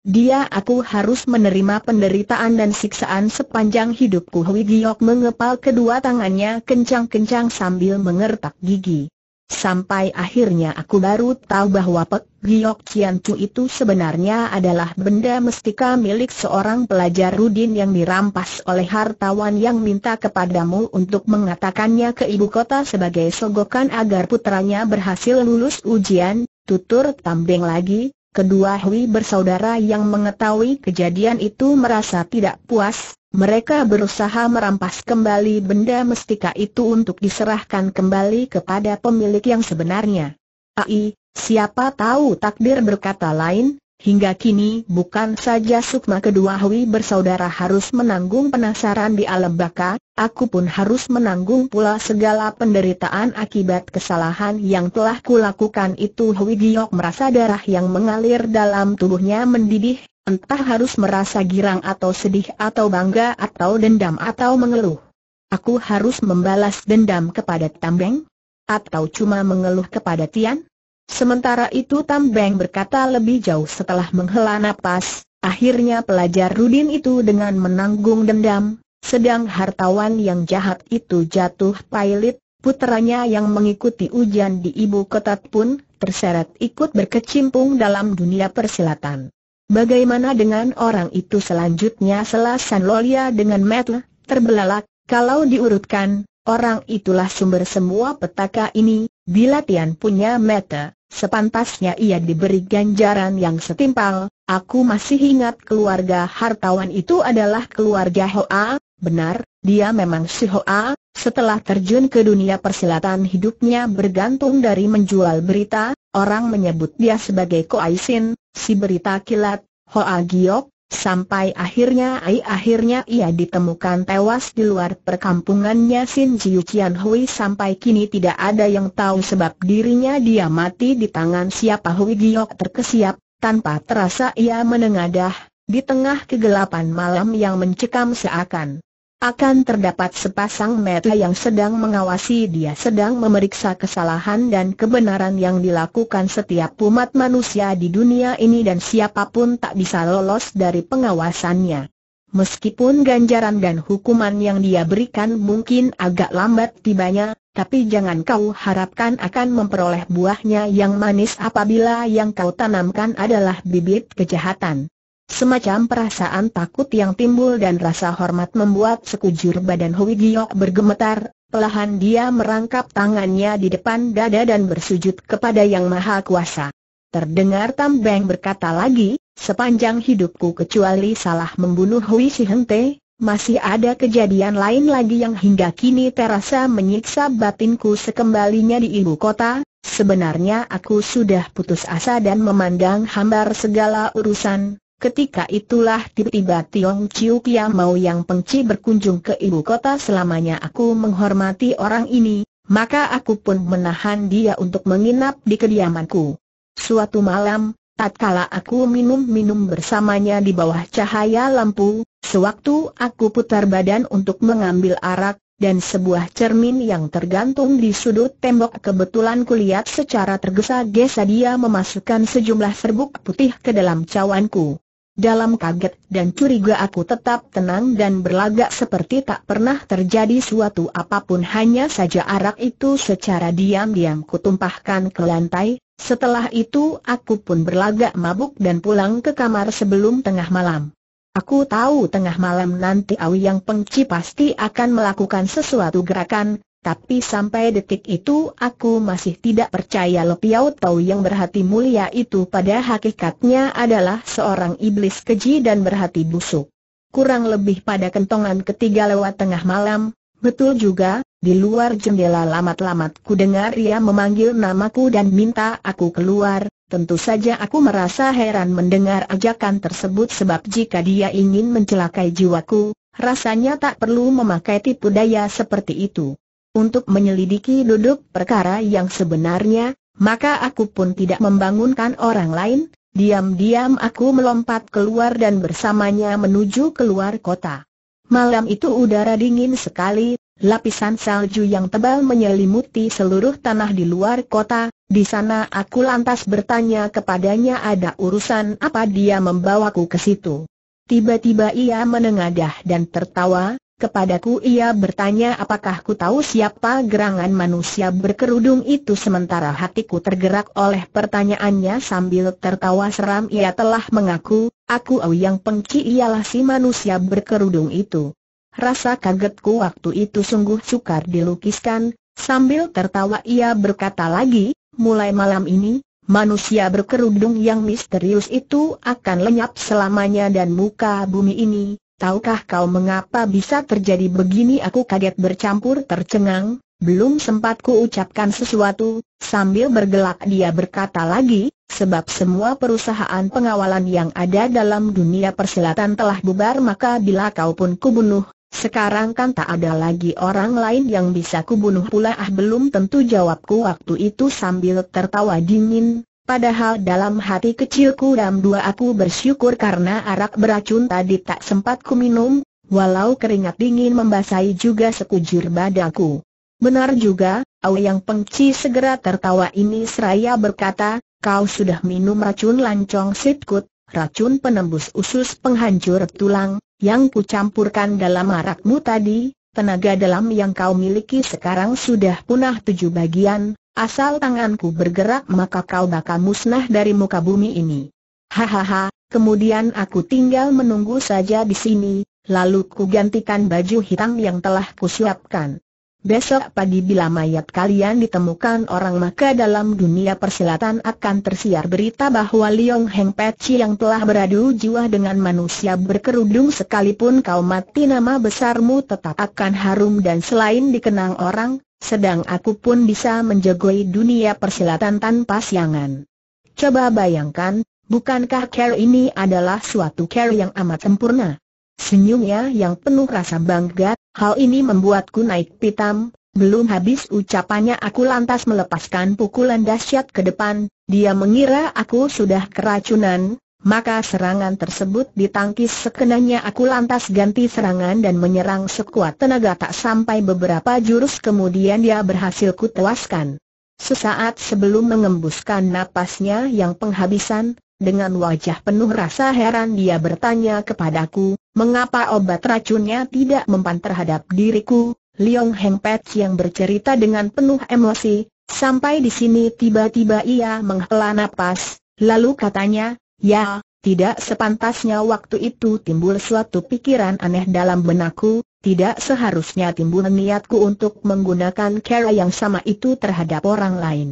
dia aku harus menerima penderitaan dan siksaan sepanjang hidupku Hui Giok mengepal kedua tangannya kencang-kencang sambil mengertak gigi. Sampai akhirnya aku baru tahu bahwa Pek Giok Cian Chu itu sebenarnya adalah benda mestika milik seorang pelajar Rudin yang dirampas oleh hartawan yang minta kepadamu untuk mengatakannya ke ibu kota sebagai sogokan agar putranya berhasil lulus ujian, tutur Tambeng lagi, Kedua Hui bersaudara yang mengetahui kejadian itu merasa tidak puas, mereka berusaha merampas kembali benda mestika itu untuk diserahkan kembali kepada pemilik yang sebenarnya. Ai, siapa tahu takdir berkata lain, Hingga kini bukan saja Sukma kedua Hui bersaudara harus menanggung penasaran di alam baka, aku pun harus menanggung pula segala penderitaan akibat kesalahan yang telah kulakukan itu Hui Giok merasa darah yang mengalir dalam tubuhnya mendidih, entah harus merasa girang atau sedih atau bangga atau dendam atau mengeluh. Aku harus membalas dendam kepada Tambeng? Atau cuma mengeluh kepada Tian? Sementara itu Tambeng berkata lebih jauh setelah menghela nafas. akhirnya pelajar Rudin itu dengan menanggung dendam, sedang hartawan yang jahat itu jatuh pailit, putranya yang mengikuti ujian di ibu kota pun terseret ikut berkecimpung dalam dunia persilatan. Bagaimana dengan orang itu selanjutnya selasan lolia dengan metel, terbelalak, kalau diurutkan, Orang itulah sumber semua petaka ini, bila Tian punya mata, sepantasnya ia diberi ganjaran yang setimpal. Aku masih ingat keluarga hartawan itu adalah keluarga Hoa, benar, dia memang si Hoa, setelah terjun ke dunia persilatan hidupnya bergantung dari menjual berita, orang menyebut dia sebagai Koaisin, si berita kilat, Hoa Giok, Sampai akhirnya ai akhirnya ia ditemukan tewas di luar perkampungannya Sin Jiu Qian Hui sampai kini tidak ada yang tahu sebab dirinya dia mati di tangan siapa Hui Giok terkesiap, tanpa terasa ia menengadah, di tengah kegelapan malam yang mencekam seakan akan terdapat sepasang mata yang sedang mengawasi dia sedang memeriksa kesalahan dan kebenaran yang dilakukan setiap umat manusia di dunia ini dan siapapun tak bisa lolos dari pengawasannya. Meskipun ganjaran dan hukuman yang dia berikan mungkin agak lambat tibanya, tapi jangan kau harapkan akan memperoleh buahnya yang manis apabila yang kau tanamkan adalah bibit kejahatan. Semacam perasaan takut yang timbul dan rasa hormat membuat sekujur badan Hui Giok bergemetar, Pelahan dia merangkap tangannya di depan dada dan bersujud kepada Yang Maha Kuasa. Terdengar Tambeng berkata lagi, sepanjang hidupku kecuali salah membunuh Hui Si Hente, masih ada kejadian lain lagi yang hingga kini terasa menyiksa batinku sekembalinya di ibu kota, sebenarnya aku sudah putus asa dan memandang hambar segala urusan, Ketika itulah tiba-tiba Tiong Chiu Pia Mau yang pengci berkunjung ke ibu kota selamanya aku menghormati orang ini, maka aku pun menahan dia untuk menginap di kediamanku. Suatu malam, tatkala aku minum-minum bersamanya di bawah cahaya lampu, sewaktu aku putar badan untuk mengambil arak, dan sebuah cermin yang tergantung di sudut tembok kebetulan kulihat secara tergesa-gesa dia memasukkan sejumlah serbuk putih ke dalam cawanku. Dalam kaget dan curiga aku tetap tenang dan berlagak seperti tak pernah terjadi suatu apapun hanya saja arak itu secara diam-diam kutumpahkan ke lantai, setelah itu aku pun berlagak mabuk dan pulang ke kamar sebelum tengah malam. Aku tahu tengah malam nanti Awi yang pengci pasti akan melakukan sesuatu gerakan, tapi sampai detik itu aku masih tidak percaya Lo Piao Tau yang berhati mulia itu pada hakikatnya adalah seorang iblis keji dan berhati busuk. Kurang lebih pada kentongan ketiga lewat tengah malam, betul juga, di luar jendela lamat-lamat ku dengar ia memanggil namaku dan minta aku keluar, tentu saja aku merasa heran mendengar ajakan tersebut sebab jika dia ingin mencelakai jiwaku, rasanya tak perlu memakai tipu daya seperti itu untuk menyelidiki duduk perkara yang sebenarnya, maka aku pun tidak membangunkan orang lain, diam-diam aku melompat keluar dan bersamanya menuju keluar kota. Malam itu udara dingin sekali, lapisan salju yang tebal menyelimuti seluruh tanah di luar kota, di sana aku lantas bertanya kepadanya ada urusan apa dia membawaku ke situ. Tiba-tiba ia menengadah dan tertawa, Kepadaku ia bertanya apakah ku tahu siapa gerangan manusia berkerudung itu sementara hatiku tergerak oleh pertanyaannya sambil tertawa seram ia telah mengaku, aku yang pengki ialah si manusia berkerudung itu. Rasa kagetku waktu itu sungguh sukar dilukiskan, sambil tertawa ia berkata lagi, mulai malam ini, manusia berkerudung yang misterius itu akan lenyap selamanya dan muka bumi ini Tahukah kau mengapa bisa terjadi begini? Aku kaget bercampur tercengang, belum sempat ku ucapkan sesuatu, sambil bergelak dia berkata lagi, sebab semua perusahaan pengawalan yang ada dalam dunia persilatan telah bubar maka bila kau pun kubunuh, sekarang kan tak ada lagi orang lain yang bisa kubunuh pula ah belum tentu jawabku waktu itu sambil tertawa dingin, Padahal dalam hati kecilku dan dua aku bersyukur karena arak beracun tadi tak sempat kuminum, walau keringat dingin membasahi juga sekujur badaku. Benar juga, aw yang pengci segera tertawa ini seraya berkata, kau sudah minum racun lancong sitkut, racun penembus usus penghancur tulang, yang kucampurkan dalam arakmu tadi, tenaga dalam yang kau miliki sekarang sudah punah tujuh bagian, Asal tanganku bergerak maka kau bakal musnah dari muka bumi ini. Hahaha, kemudian aku tinggal menunggu saja di sini, lalu ku gantikan baju hitam yang telah kusiapkan. Besok pagi bila mayat kalian ditemukan orang maka dalam dunia persilatan akan tersiar berita bahwa Liong Heng Peci yang telah beradu jiwa dengan manusia berkerudung sekalipun kau mati nama besarmu tetap akan harum dan selain dikenang orang, sedang aku pun bisa menjegoi dunia persilatan tanpa siangan. Coba bayangkan, bukankah care ini adalah suatu care yang amat sempurna? Senyumnya yang penuh rasa bangga, hal ini membuatku naik pitam, belum habis ucapannya aku lantas melepaskan pukulan dahsyat ke depan, dia mengira aku sudah keracunan, maka serangan tersebut ditangkis sekenanya aku lantas ganti serangan dan menyerang sekuat tenaga tak sampai beberapa jurus kemudian dia berhasil kutewaskan. Sesaat sebelum mengembuskan napasnya yang penghabisan, dengan wajah penuh rasa heran dia bertanya kepadaku, mengapa obat racunnya tidak mempan terhadap diriku, Liong Heng Pets yang bercerita dengan penuh emosi, sampai di sini tiba-tiba ia menghela napas, lalu katanya, Ya, tidak sepantasnya waktu itu timbul suatu pikiran aneh dalam benakku, tidak seharusnya timbul niatku untuk menggunakan cara yang sama itu terhadap orang lain.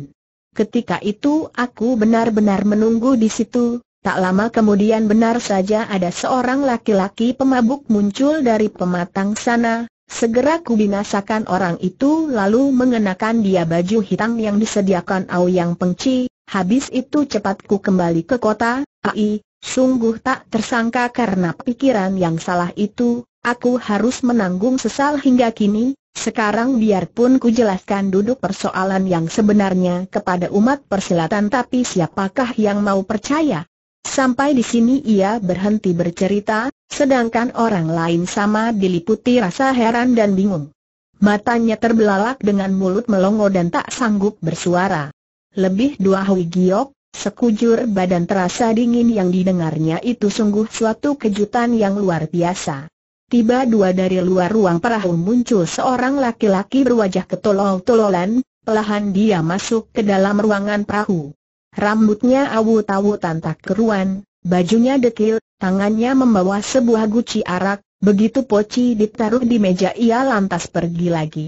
Ketika itu aku benar-benar menunggu di situ, tak lama kemudian benar saja ada seorang laki-laki pemabuk muncul dari pematang sana, segera ku binasakan orang itu lalu mengenakan dia baju hitam yang disediakan Au Yang Pengci, habis itu cepat ku kembali ke kota, Ai, sungguh tak tersangka karena pikiran yang salah itu, aku harus menanggung sesal hingga kini, sekarang biarpun ku jelaskan duduk persoalan yang sebenarnya kepada umat persilatan tapi siapakah yang mau percaya? Sampai di sini ia berhenti bercerita, sedangkan orang lain sama diliputi rasa heran dan bingung. Matanya terbelalak dengan mulut melongo dan tak sanggup bersuara. Lebih dua Hui Giok, Sekujur badan terasa dingin yang didengarnya itu sungguh suatu kejutan yang luar biasa. Tiba dua dari luar ruang perahu muncul seorang laki-laki berwajah ketolol-tololan, pelahan dia masuk ke dalam ruangan perahu. Rambutnya awut-awutan tak keruan, bajunya dekil, tangannya membawa sebuah guci arak, begitu poci ditaruh di meja ia lantas pergi lagi.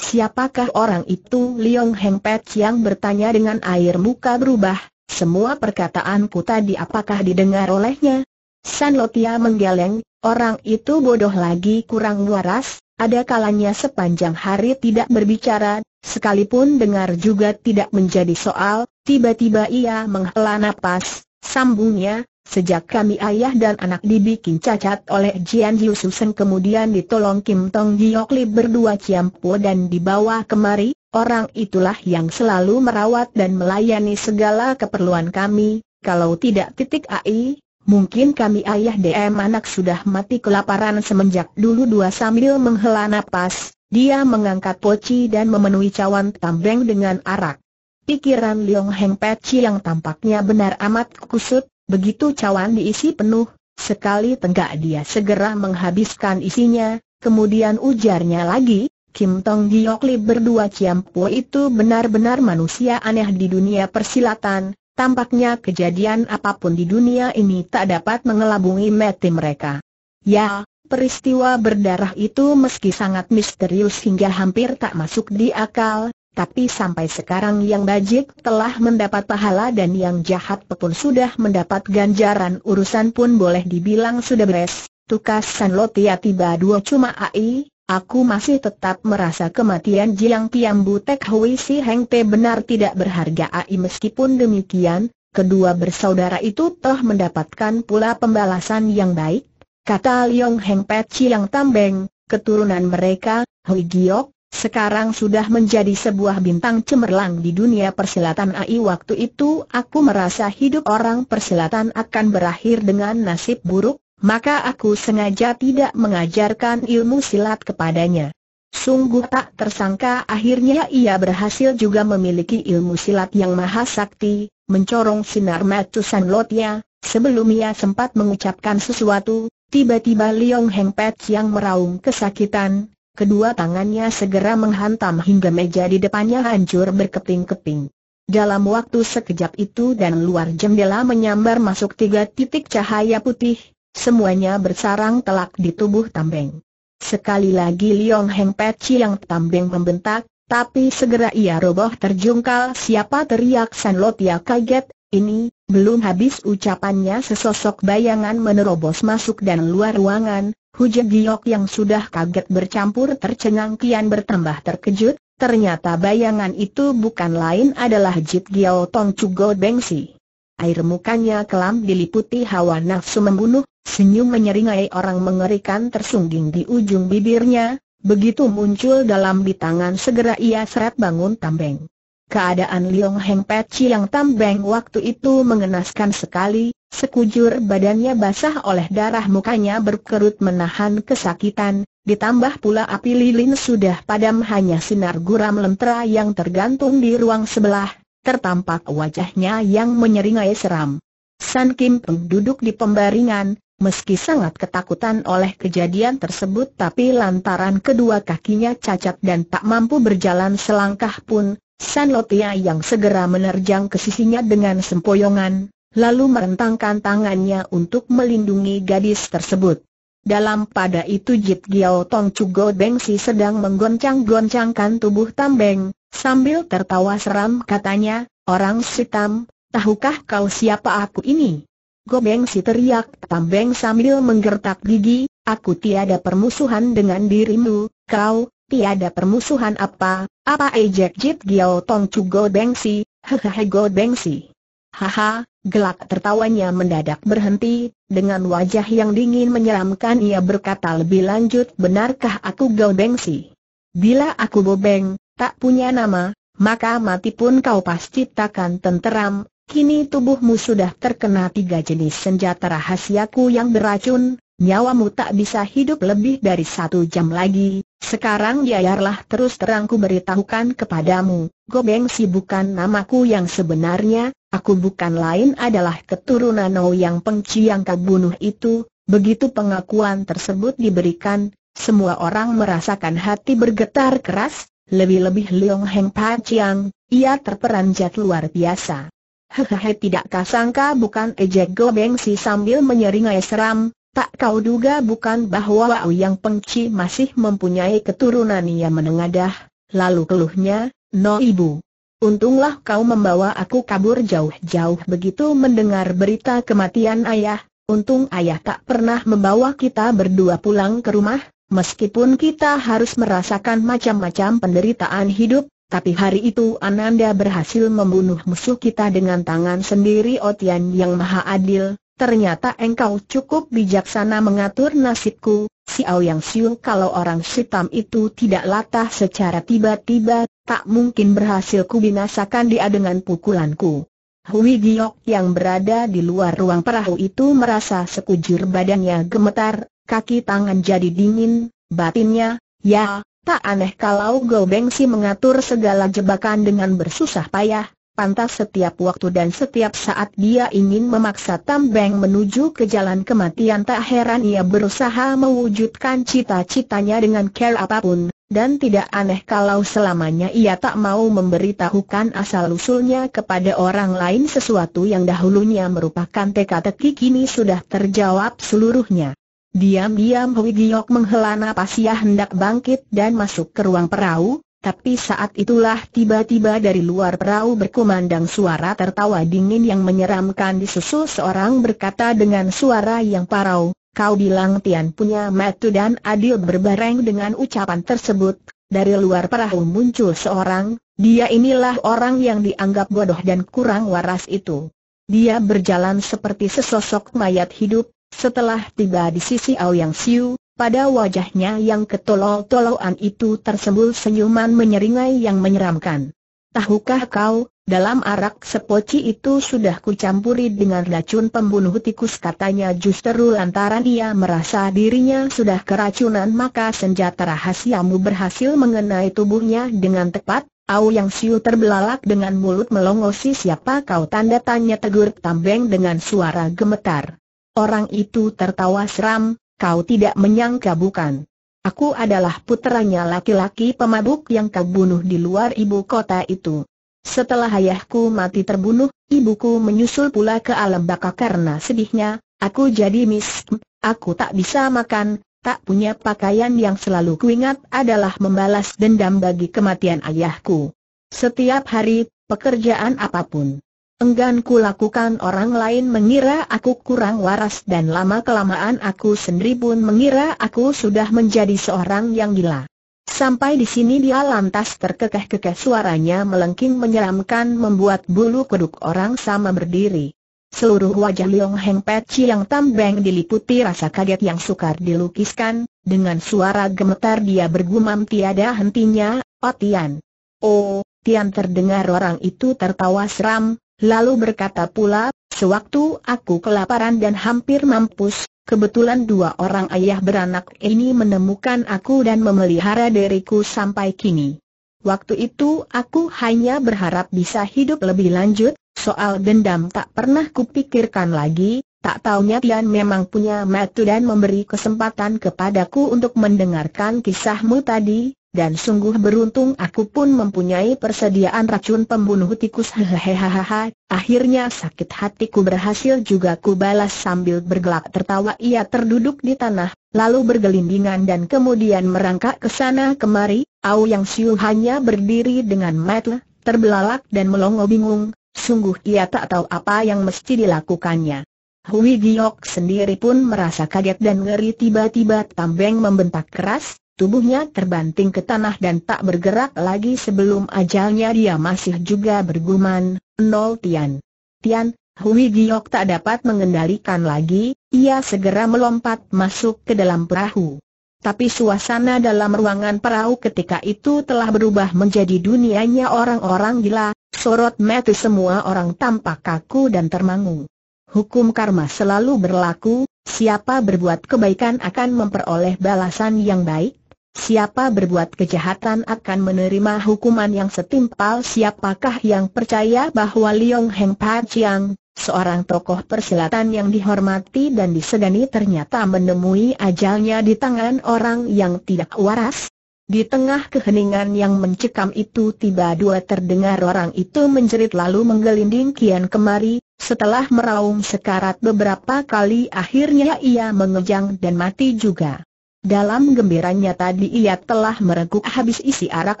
Siapakah orang itu Liong Heng Pet yang bertanya dengan air muka berubah, semua perkataanku tadi apakah didengar olehnya? San Lotia menggeleng, orang itu bodoh lagi kurang waras, ada kalanya sepanjang hari tidak berbicara, sekalipun dengar juga tidak menjadi soal, tiba-tiba ia menghela nafas. sambungnya, sejak kami ayah dan anak dibikin cacat oleh Jian Yu Susan kemudian ditolong Kim Tong Giok Li berdua Ciampu dan dibawa kemari, Orang itulah yang selalu merawat dan melayani segala keperluan kami, kalau tidak titik AI, mungkin kami ayah DM anak sudah mati kelaparan semenjak dulu dua sambil menghela napas, dia mengangkat poci dan memenuhi cawan tambeng dengan arak. Pikiran Liong Heng Peci yang tampaknya benar amat kusut, begitu cawan diisi penuh, sekali tenggak dia segera menghabiskan isinya, kemudian ujarnya lagi, Kim Tong Giok Li berdua Po itu benar-benar manusia aneh di dunia persilatan, tampaknya kejadian apapun di dunia ini tak dapat mengelabungi mati mereka. Ya, peristiwa berdarah itu meski sangat misterius hingga hampir tak masuk di akal, tapi sampai sekarang yang bajik telah mendapat pahala dan yang jahat pun sudah mendapat ganjaran urusan pun boleh dibilang sudah beres. Tukas San Lotia tiba dua cuma AI, Aku masih tetap merasa kematian Jiang Piam Butek Hui Si Heng Pe benar tidak berharga AI meskipun demikian, kedua bersaudara itu telah mendapatkan pula pembalasan yang baik, kata Liong Heng Pe Chiang Tambeng, keturunan mereka, Hui Giok, sekarang sudah menjadi sebuah bintang cemerlang di dunia persilatan AI waktu itu aku merasa hidup orang persilatan akan berakhir dengan nasib buruk, maka aku sengaja tidak mengajarkan ilmu silat kepadanya. Sungguh tak tersangka akhirnya ia berhasil juga memiliki ilmu silat yang maha sakti, mencorong sinar macusan lotnya, sebelum ia sempat mengucapkan sesuatu, tiba-tiba Liong Heng Pet yang meraung kesakitan, kedua tangannya segera menghantam hingga meja di depannya hancur berkeping-keping. Dalam waktu sekejap itu dan luar jendela menyambar masuk tiga titik cahaya putih, Semuanya bersarang telak di tubuh Tambeng. Sekali lagi Liong Heng Peci yang Tambeng membentak, tapi segera ia roboh terjungkal siapa teriak San Lotia kaget, ini, belum habis ucapannya sesosok bayangan menerobos masuk dan luar ruangan, hujan giok yang sudah kaget bercampur tercengang kian bertambah terkejut, ternyata bayangan itu bukan lain adalah Jit Giao Tong Chugo Bengsi. Air mukanya kelam diliputi hawa nafsu membunuh, Senyum menyeringai orang mengerikan tersungging di ujung bibirnya, begitu muncul dalam di tangan segera ia seret bangun tambeng. Keadaan Liong Heng Peci yang tambeng waktu itu mengenaskan sekali, sekujur badannya basah oleh darah mukanya berkerut menahan kesakitan, ditambah pula api lilin sudah padam hanya sinar guram lentera yang tergantung di ruang sebelah, tertampak wajahnya yang menyeringai seram. San Kim Peng duduk di pembaringan, Meski sangat ketakutan oleh kejadian tersebut tapi lantaran kedua kakinya cacat dan tak mampu berjalan selangkah pun, San Lotia yang segera menerjang ke sisinya dengan sempoyongan, lalu merentangkan tangannya untuk melindungi gadis tersebut. Dalam pada itu Jit Giao Tong Chugo Bengsi sedang menggoncang-goncangkan tubuh Tambeng, sambil tertawa seram katanya, Orang sitam, tahukah kau siapa aku ini? Gobeng si teriak Tambeng sambil menggertak gigi, aku tiada permusuhan dengan dirimu, kau, tiada permusuhan apa, apa ejek jit giao tong Gobeng si, hehehe Gobeng si. Haha, gelak tertawanya mendadak berhenti, dengan wajah yang dingin menyeramkan ia berkata lebih lanjut benarkah aku Gobeng si? Bila aku Gobeng, tak punya nama, maka mati pun kau pasti takkan tenteram, Kini tubuhmu sudah terkena tiga jenis senjata rahasiaku yang beracun, nyawamu tak bisa hidup lebih dari satu jam lagi, sekarang biarlah terus terangku beritahukan kepadamu, Gobeng si bukan namaku yang sebenarnya, aku bukan lain adalah keturunan Nau yang pengci yang kau bunuh itu, begitu pengakuan tersebut diberikan, semua orang merasakan hati bergetar keras, lebih-lebih Leong Heng Chiang, ia terperanjat luar biasa. Hehehe tidak kasangka bukan ejek gobeng si sambil menyeringai seram, tak kau duga bukan bahwa Wau yang pengci masih mempunyai keturunan yang menengadah, lalu keluhnya, no ibu. Untunglah kau membawa aku kabur jauh-jauh begitu mendengar berita kematian ayah, untung ayah tak pernah membawa kita berdua pulang ke rumah, meskipun kita harus merasakan macam-macam penderitaan hidup, tapi hari itu Ananda berhasil membunuh musuh kita dengan tangan sendiri Otian oh yang maha adil, ternyata engkau cukup bijaksana mengatur nasibku, si Yang Siu kalau orang sitam itu tidak latah secara tiba-tiba, tak mungkin berhasil ku binasakan dia dengan pukulanku. Hui Giok yang berada di luar ruang perahu itu merasa sekujur badannya gemetar, kaki tangan jadi dingin, batinnya, ya, Tak aneh kalau Gobengsi mengatur segala jebakan dengan bersusah payah, pantas setiap waktu dan setiap saat dia ingin memaksa Tambeng menuju ke jalan kematian tak heran ia berusaha mewujudkan cita-citanya dengan care apapun, dan tidak aneh kalau selamanya ia tak mau memberitahukan asal-usulnya kepada orang lain sesuatu yang dahulunya merupakan teka-teki kini sudah terjawab seluruhnya. Diam-diam Hui Giok menghela napas ia hendak bangkit dan masuk ke ruang perahu, tapi saat itulah tiba-tiba dari luar perahu berkumandang suara tertawa dingin yang menyeramkan disusul seorang berkata dengan suara yang parau, kau bilang Tian punya metu dan adil berbareng dengan ucapan tersebut, dari luar perahu muncul seorang, dia inilah orang yang dianggap bodoh dan kurang waras itu. Dia berjalan seperti sesosok mayat hidup, setelah tiba di sisi Aoyang Siu, pada wajahnya yang ketolol-toloan itu tersembul senyuman menyeringai yang menyeramkan. Tahukah kau, dalam arak sepoci itu sudah kucampuri dengan racun pembunuh tikus katanya justru lantaran ia merasa dirinya sudah keracunan maka senjata rahasiamu berhasil mengenai tubuhnya dengan tepat, Au Yang Siu terbelalak dengan mulut melongosi siapa kau tanda tanya tegur Tambeng dengan suara gemetar. Orang itu tertawa seram, kau tidak menyangka bukan? Aku adalah putranya laki-laki pemabuk yang kau bunuh di luar ibu kota itu. Setelah ayahku mati terbunuh, ibuku menyusul pula ke alam baka karena sedihnya, aku jadi miskin, aku tak bisa makan, tak punya pakaian yang selalu kuingat adalah membalas dendam bagi kematian ayahku. Setiap hari, pekerjaan apapun Enggan ku lakukan orang lain mengira aku kurang waras dan lama kelamaan aku sendiri pun mengira aku sudah menjadi seorang yang gila. Sampai di sini dia lantas terkekeh-kekeh suaranya melengking menyeramkan membuat bulu kuduk orang sama berdiri. Seluruh wajah Leong Heng Peci yang tambeng diliputi rasa kaget yang sukar dilukiskan, dengan suara gemetar dia bergumam tiada hentinya, Otian. Oh, Tian terdengar orang itu tertawa seram, Lalu berkata pula, sewaktu aku kelaparan dan hampir mampus, kebetulan dua orang ayah beranak ini menemukan aku dan memelihara diriku sampai kini. Waktu itu aku hanya berharap bisa hidup lebih lanjut, soal dendam tak pernah kupikirkan lagi, tak taunya Tian memang punya metu dan memberi kesempatan kepadaku untuk mendengarkan kisahmu tadi, dan sungguh beruntung aku pun mempunyai persediaan racun pembunuh tikus hehehehehe. Akhirnya sakit hatiku berhasil juga ku balas sambil bergelak tertawa ia terduduk di tanah, lalu bergelindingan dan kemudian merangkak ke sana kemari, Au Yang Siu hanya berdiri dengan mata terbelalak dan melongo bingung, sungguh ia tak tahu apa yang mesti dilakukannya. Hui Giok sendiri pun merasa kaget dan ngeri tiba-tiba Tambeng membentak keras, Tubuhnya terbanting ke tanah dan tak bergerak lagi sebelum ajalnya dia masih juga bergumam, Nol Tian. Tian, Hui Giok tak dapat mengendalikan lagi, ia segera melompat masuk ke dalam perahu. Tapi suasana dalam ruangan perahu ketika itu telah berubah menjadi dunianya orang-orang gila, sorot mata semua orang tampak kaku dan termangu. Hukum karma selalu berlaku, siapa berbuat kebaikan akan memperoleh balasan yang baik, Siapa berbuat kejahatan akan menerima hukuman yang setimpal siapakah yang percaya bahwa Liong Heng Pachiang, seorang tokoh persilatan yang dihormati dan disegani ternyata menemui ajalnya di tangan orang yang tidak waras? Di tengah keheningan yang mencekam itu tiba dua terdengar orang itu menjerit lalu menggelinding kian kemari, setelah meraung sekarat beberapa kali akhirnya ia mengejang dan mati juga. Dalam gembiranya tadi ia telah merekuk habis isi arak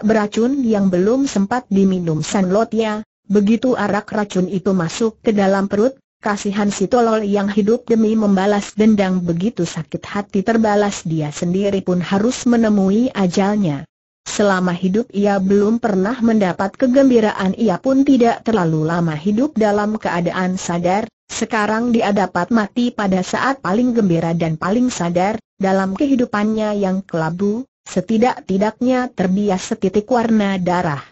beracun yang belum sempat diminum San Lotia. Ya. Begitu arak racun itu masuk ke dalam perut, kasihan si tolol yang hidup demi membalas dendam begitu sakit hati terbalas dia sendiri pun harus menemui ajalnya. Selama hidup ia belum pernah mendapat kegembiraan ia pun tidak terlalu lama hidup dalam keadaan sadar, sekarang dia dapat mati pada saat paling gembira dan paling sadar, dalam kehidupannya yang kelabu, setidak-tidaknya terbias setitik warna darah.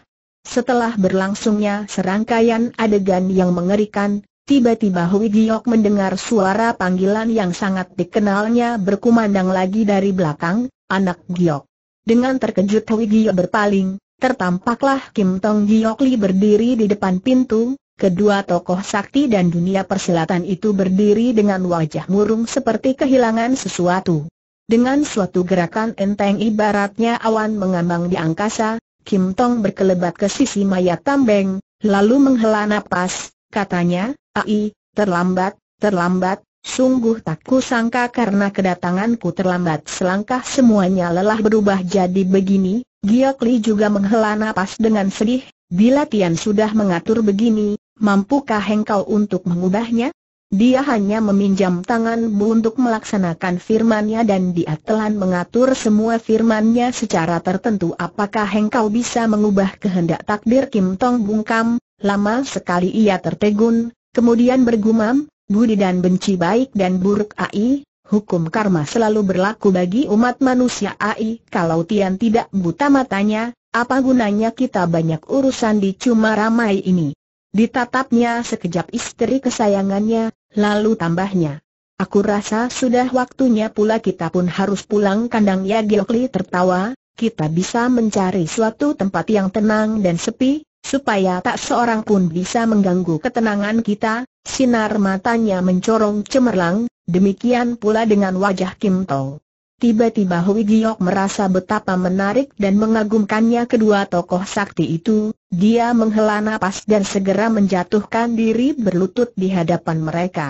Setelah berlangsungnya serangkaian adegan yang mengerikan, tiba-tiba Hui Giok mendengar suara panggilan yang sangat dikenalnya berkumandang lagi dari belakang, anak Giok. Dengan terkejut Hui Gio berpaling, tertampaklah Kim Tong Giok Li berdiri di depan pintu, kedua tokoh sakti dan dunia persilatan itu berdiri dengan wajah murung seperti kehilangan sesuatu. Dengan suatu gerakan enteng ibaratnya awan mengambang di angkasa, Kim Tong berkelebat ke sisi mayat Tambeng, lalu menghela napas, katanya, Ai, terlambat, terlambat, Sungguh tak kusangka karena kedatanganku terlambat selangkah semuanya lelah berubah jadi begini, Giok Li juga menghela napas dengan sedih, bila Tian sudah mengatur begini, mampukah engkau untuk mengubahnya? Dia hanya meminjam tanganmu untuk melaksanakan firmannya dan dia telan mengatur semua firmannya secara tertentu apakah engkau bisa mengubah kehendak takdir Kim Tong bungkam, lama sekali ia tertegun, kemudian bergumam, budi dan benci baik dan buruk AI, hukum karma selalu berlaku bagi umat manusia AI. Kalau Tian tidak buta matanya, apa gunanya kita banyak urusan di cuma ramai ini? Ditatapnya sekejap istri kesayangannya, lalu tambahnya. Aku rasa sudah waktunya pula kita pun harus pulang kandang ya Giokli tertawa, kita bisa mencari suatu tempat yang tenang dan sepi, supaya tak seorang pun bisa mengganggu ketenangan kita, sinar matanya mencorong cemerlang, demikian pula dengan wajah Kim Tong. Tiba-tiba Hui Giok merasa betapa menarik dan mengagumkannya kedua tokoh sakti itu, dia menghela nafas dan segera menjatuhkan diri berlutut di hadapan mereka.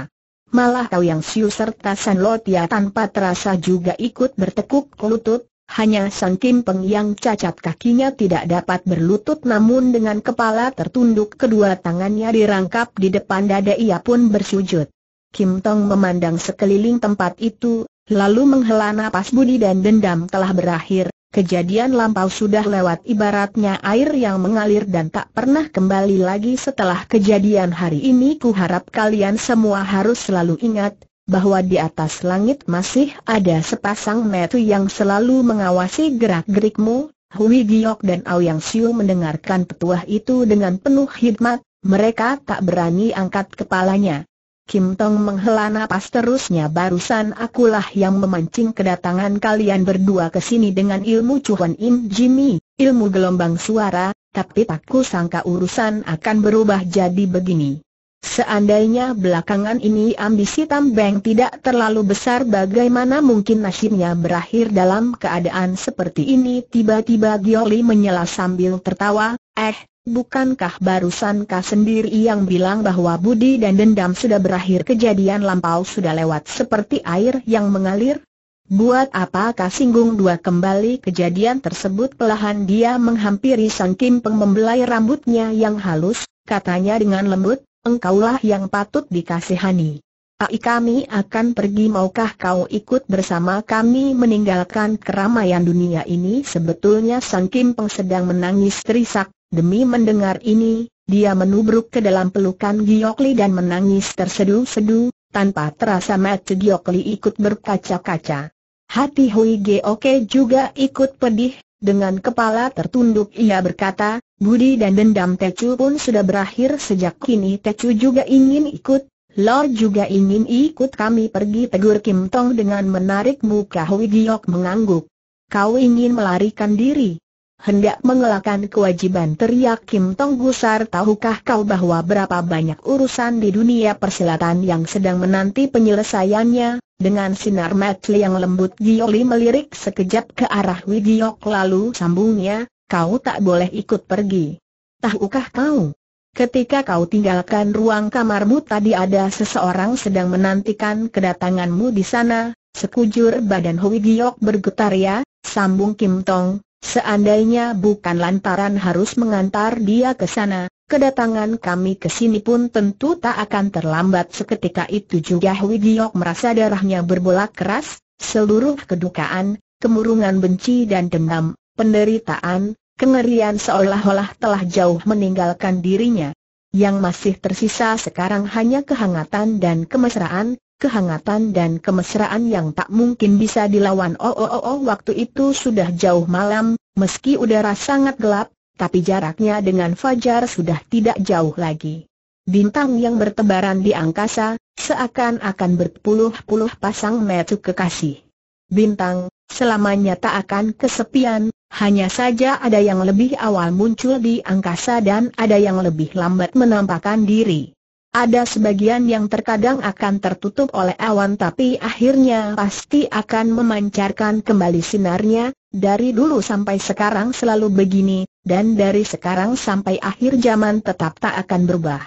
Malah Kau Yang Siu serta San Lotia tanpa terasa juga ikut bertekuk lutut, hanya Sang Kim Peng yang cacat kakinya tidak dapat berlutut namun dengan kepala tertunduk kedua tangannya dirangkap di depan dada ia pun bersujud. Kim Tong memandang sekeliling tempat itu, lalu menghela napas budi dan dendam telah berakhir, kejadian lampau sudah lewat ibaratnya air yang mengalir dan tak pernah kembali lagi setelah kejadian hari ini Kuharap kalian semua harus selalu ingat, bahwa di atas langit masih ada sepasang metu yang selalu mengawasi gerak-gerikmu, Hui Giok dan Aoyang Siu mendengarkan petuah itu dengan penuh hikmat, mereka tak berani angkat kepalanya. Kim Tong menghela napas terusnya barusan akulah yang memancing kedatangan kalian berdua ke sini dengan ilmu Chuan Im Jimmy, ilmu gelombang suara, tapi tak kusangka urusan akan berubah jadi begini. Seandainya belakangan ini ambisi Tam Beng tidak terlalu besar bagaimana mungkin nasibnya berakhir dalam keadaan seperti ini Tiba-tiba Gioli menyela sambil tertawa, eh, bukankah barusan kah sendiri yang bilang bahwa budi dan dendam sudah berakhir kejadian lampau sudah lewat seperti air yang mengalir? Buat apa kah singgung dua kembali kejadian tersebut pelahan dia menghampiri Sang Kim Peng membelai rambutnya yang halus, katanya dengan lembut, engkaulah yang patut dikasihani. Ai kami akan pergi maukah kau ikut bersama kami meninggalkan keramaian dunia ini sebetulnya Sang Kim Peng sedang menangis terisak, demi mendengar ini, dia menubruk ke dalam pelukan Giokli dan menangis tersedu-sedu, tanpa terasa mata Giokli ikut berkaca-kaca. Hati Hui Geoke juga ikut pedih, dengan kepala tertunduk ia berkata, Budi dan dendam Tecu pun sudah berakhir sejak kini Tecu juga ingin ikut, Lor juga ingin ikut kami pergi tegur Kim Tong dengan menarik muka Hui Giok mengangguk. Kau ingin melarikan diri? hendak mengelakkan kewajiban teriak Kim Tong Gusar tahukah kau bahwa berapa banyak urusan di dunia persilatan yang sedang menanti penyelesaiannya, dengan sinar matli yang lembut Gioli melirik sekejap ke arah Widiok lalu sambungnya, kau tak boleh ikut pergi. Tahukah kau? Ketika kau tinggalkan ruang kamarmu tadi ada seseorang sedang menantikan kedatanganmu di sana, sekujur badan Hui Giok bergetar ya, sambung Kim Tong, Seandainya bukan lantaran harus mengantar dia ke sana, kedatangan kami ke sini pun tentu tak akan terlambat seketika itu juga Widiok merasa darahnya berbolak keras, seluruh kedukaan, kemurungan benci dan dendam, penderitaan, kengerian seolah-olah telah jauh meninggalkan dirinya. Yang masih tersisa sekarang hanya kehangatan dan kemesraan, kehangatan dan kemesraan yang tak mungkin bisa dilawan. Oh, oh, oh, oh waktu itu sudah jauh malam, meski udara sangat gelap, tapi jaraknya dengan fajar sudah tidak jauh lagi. Bintang yang bertebaran di angkasa, seakan-akan berpuluh-puluh pasang metu kekasih. Bintang, selamanya tak akan kesepian, hanya saja ada yang lebih awal muncul di angkasa dan ada yang lebih lambat menampakkan diri. Ada sebagian yang terkadang akan tertutup oleh awan tapi akhirnya pasti akan memancarkan kembali sinarnya, dari dulu sampai sekarang selalu begini, dan dari sekarang sampai akhir zaman tetap tak akan berubah.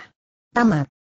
Tamat.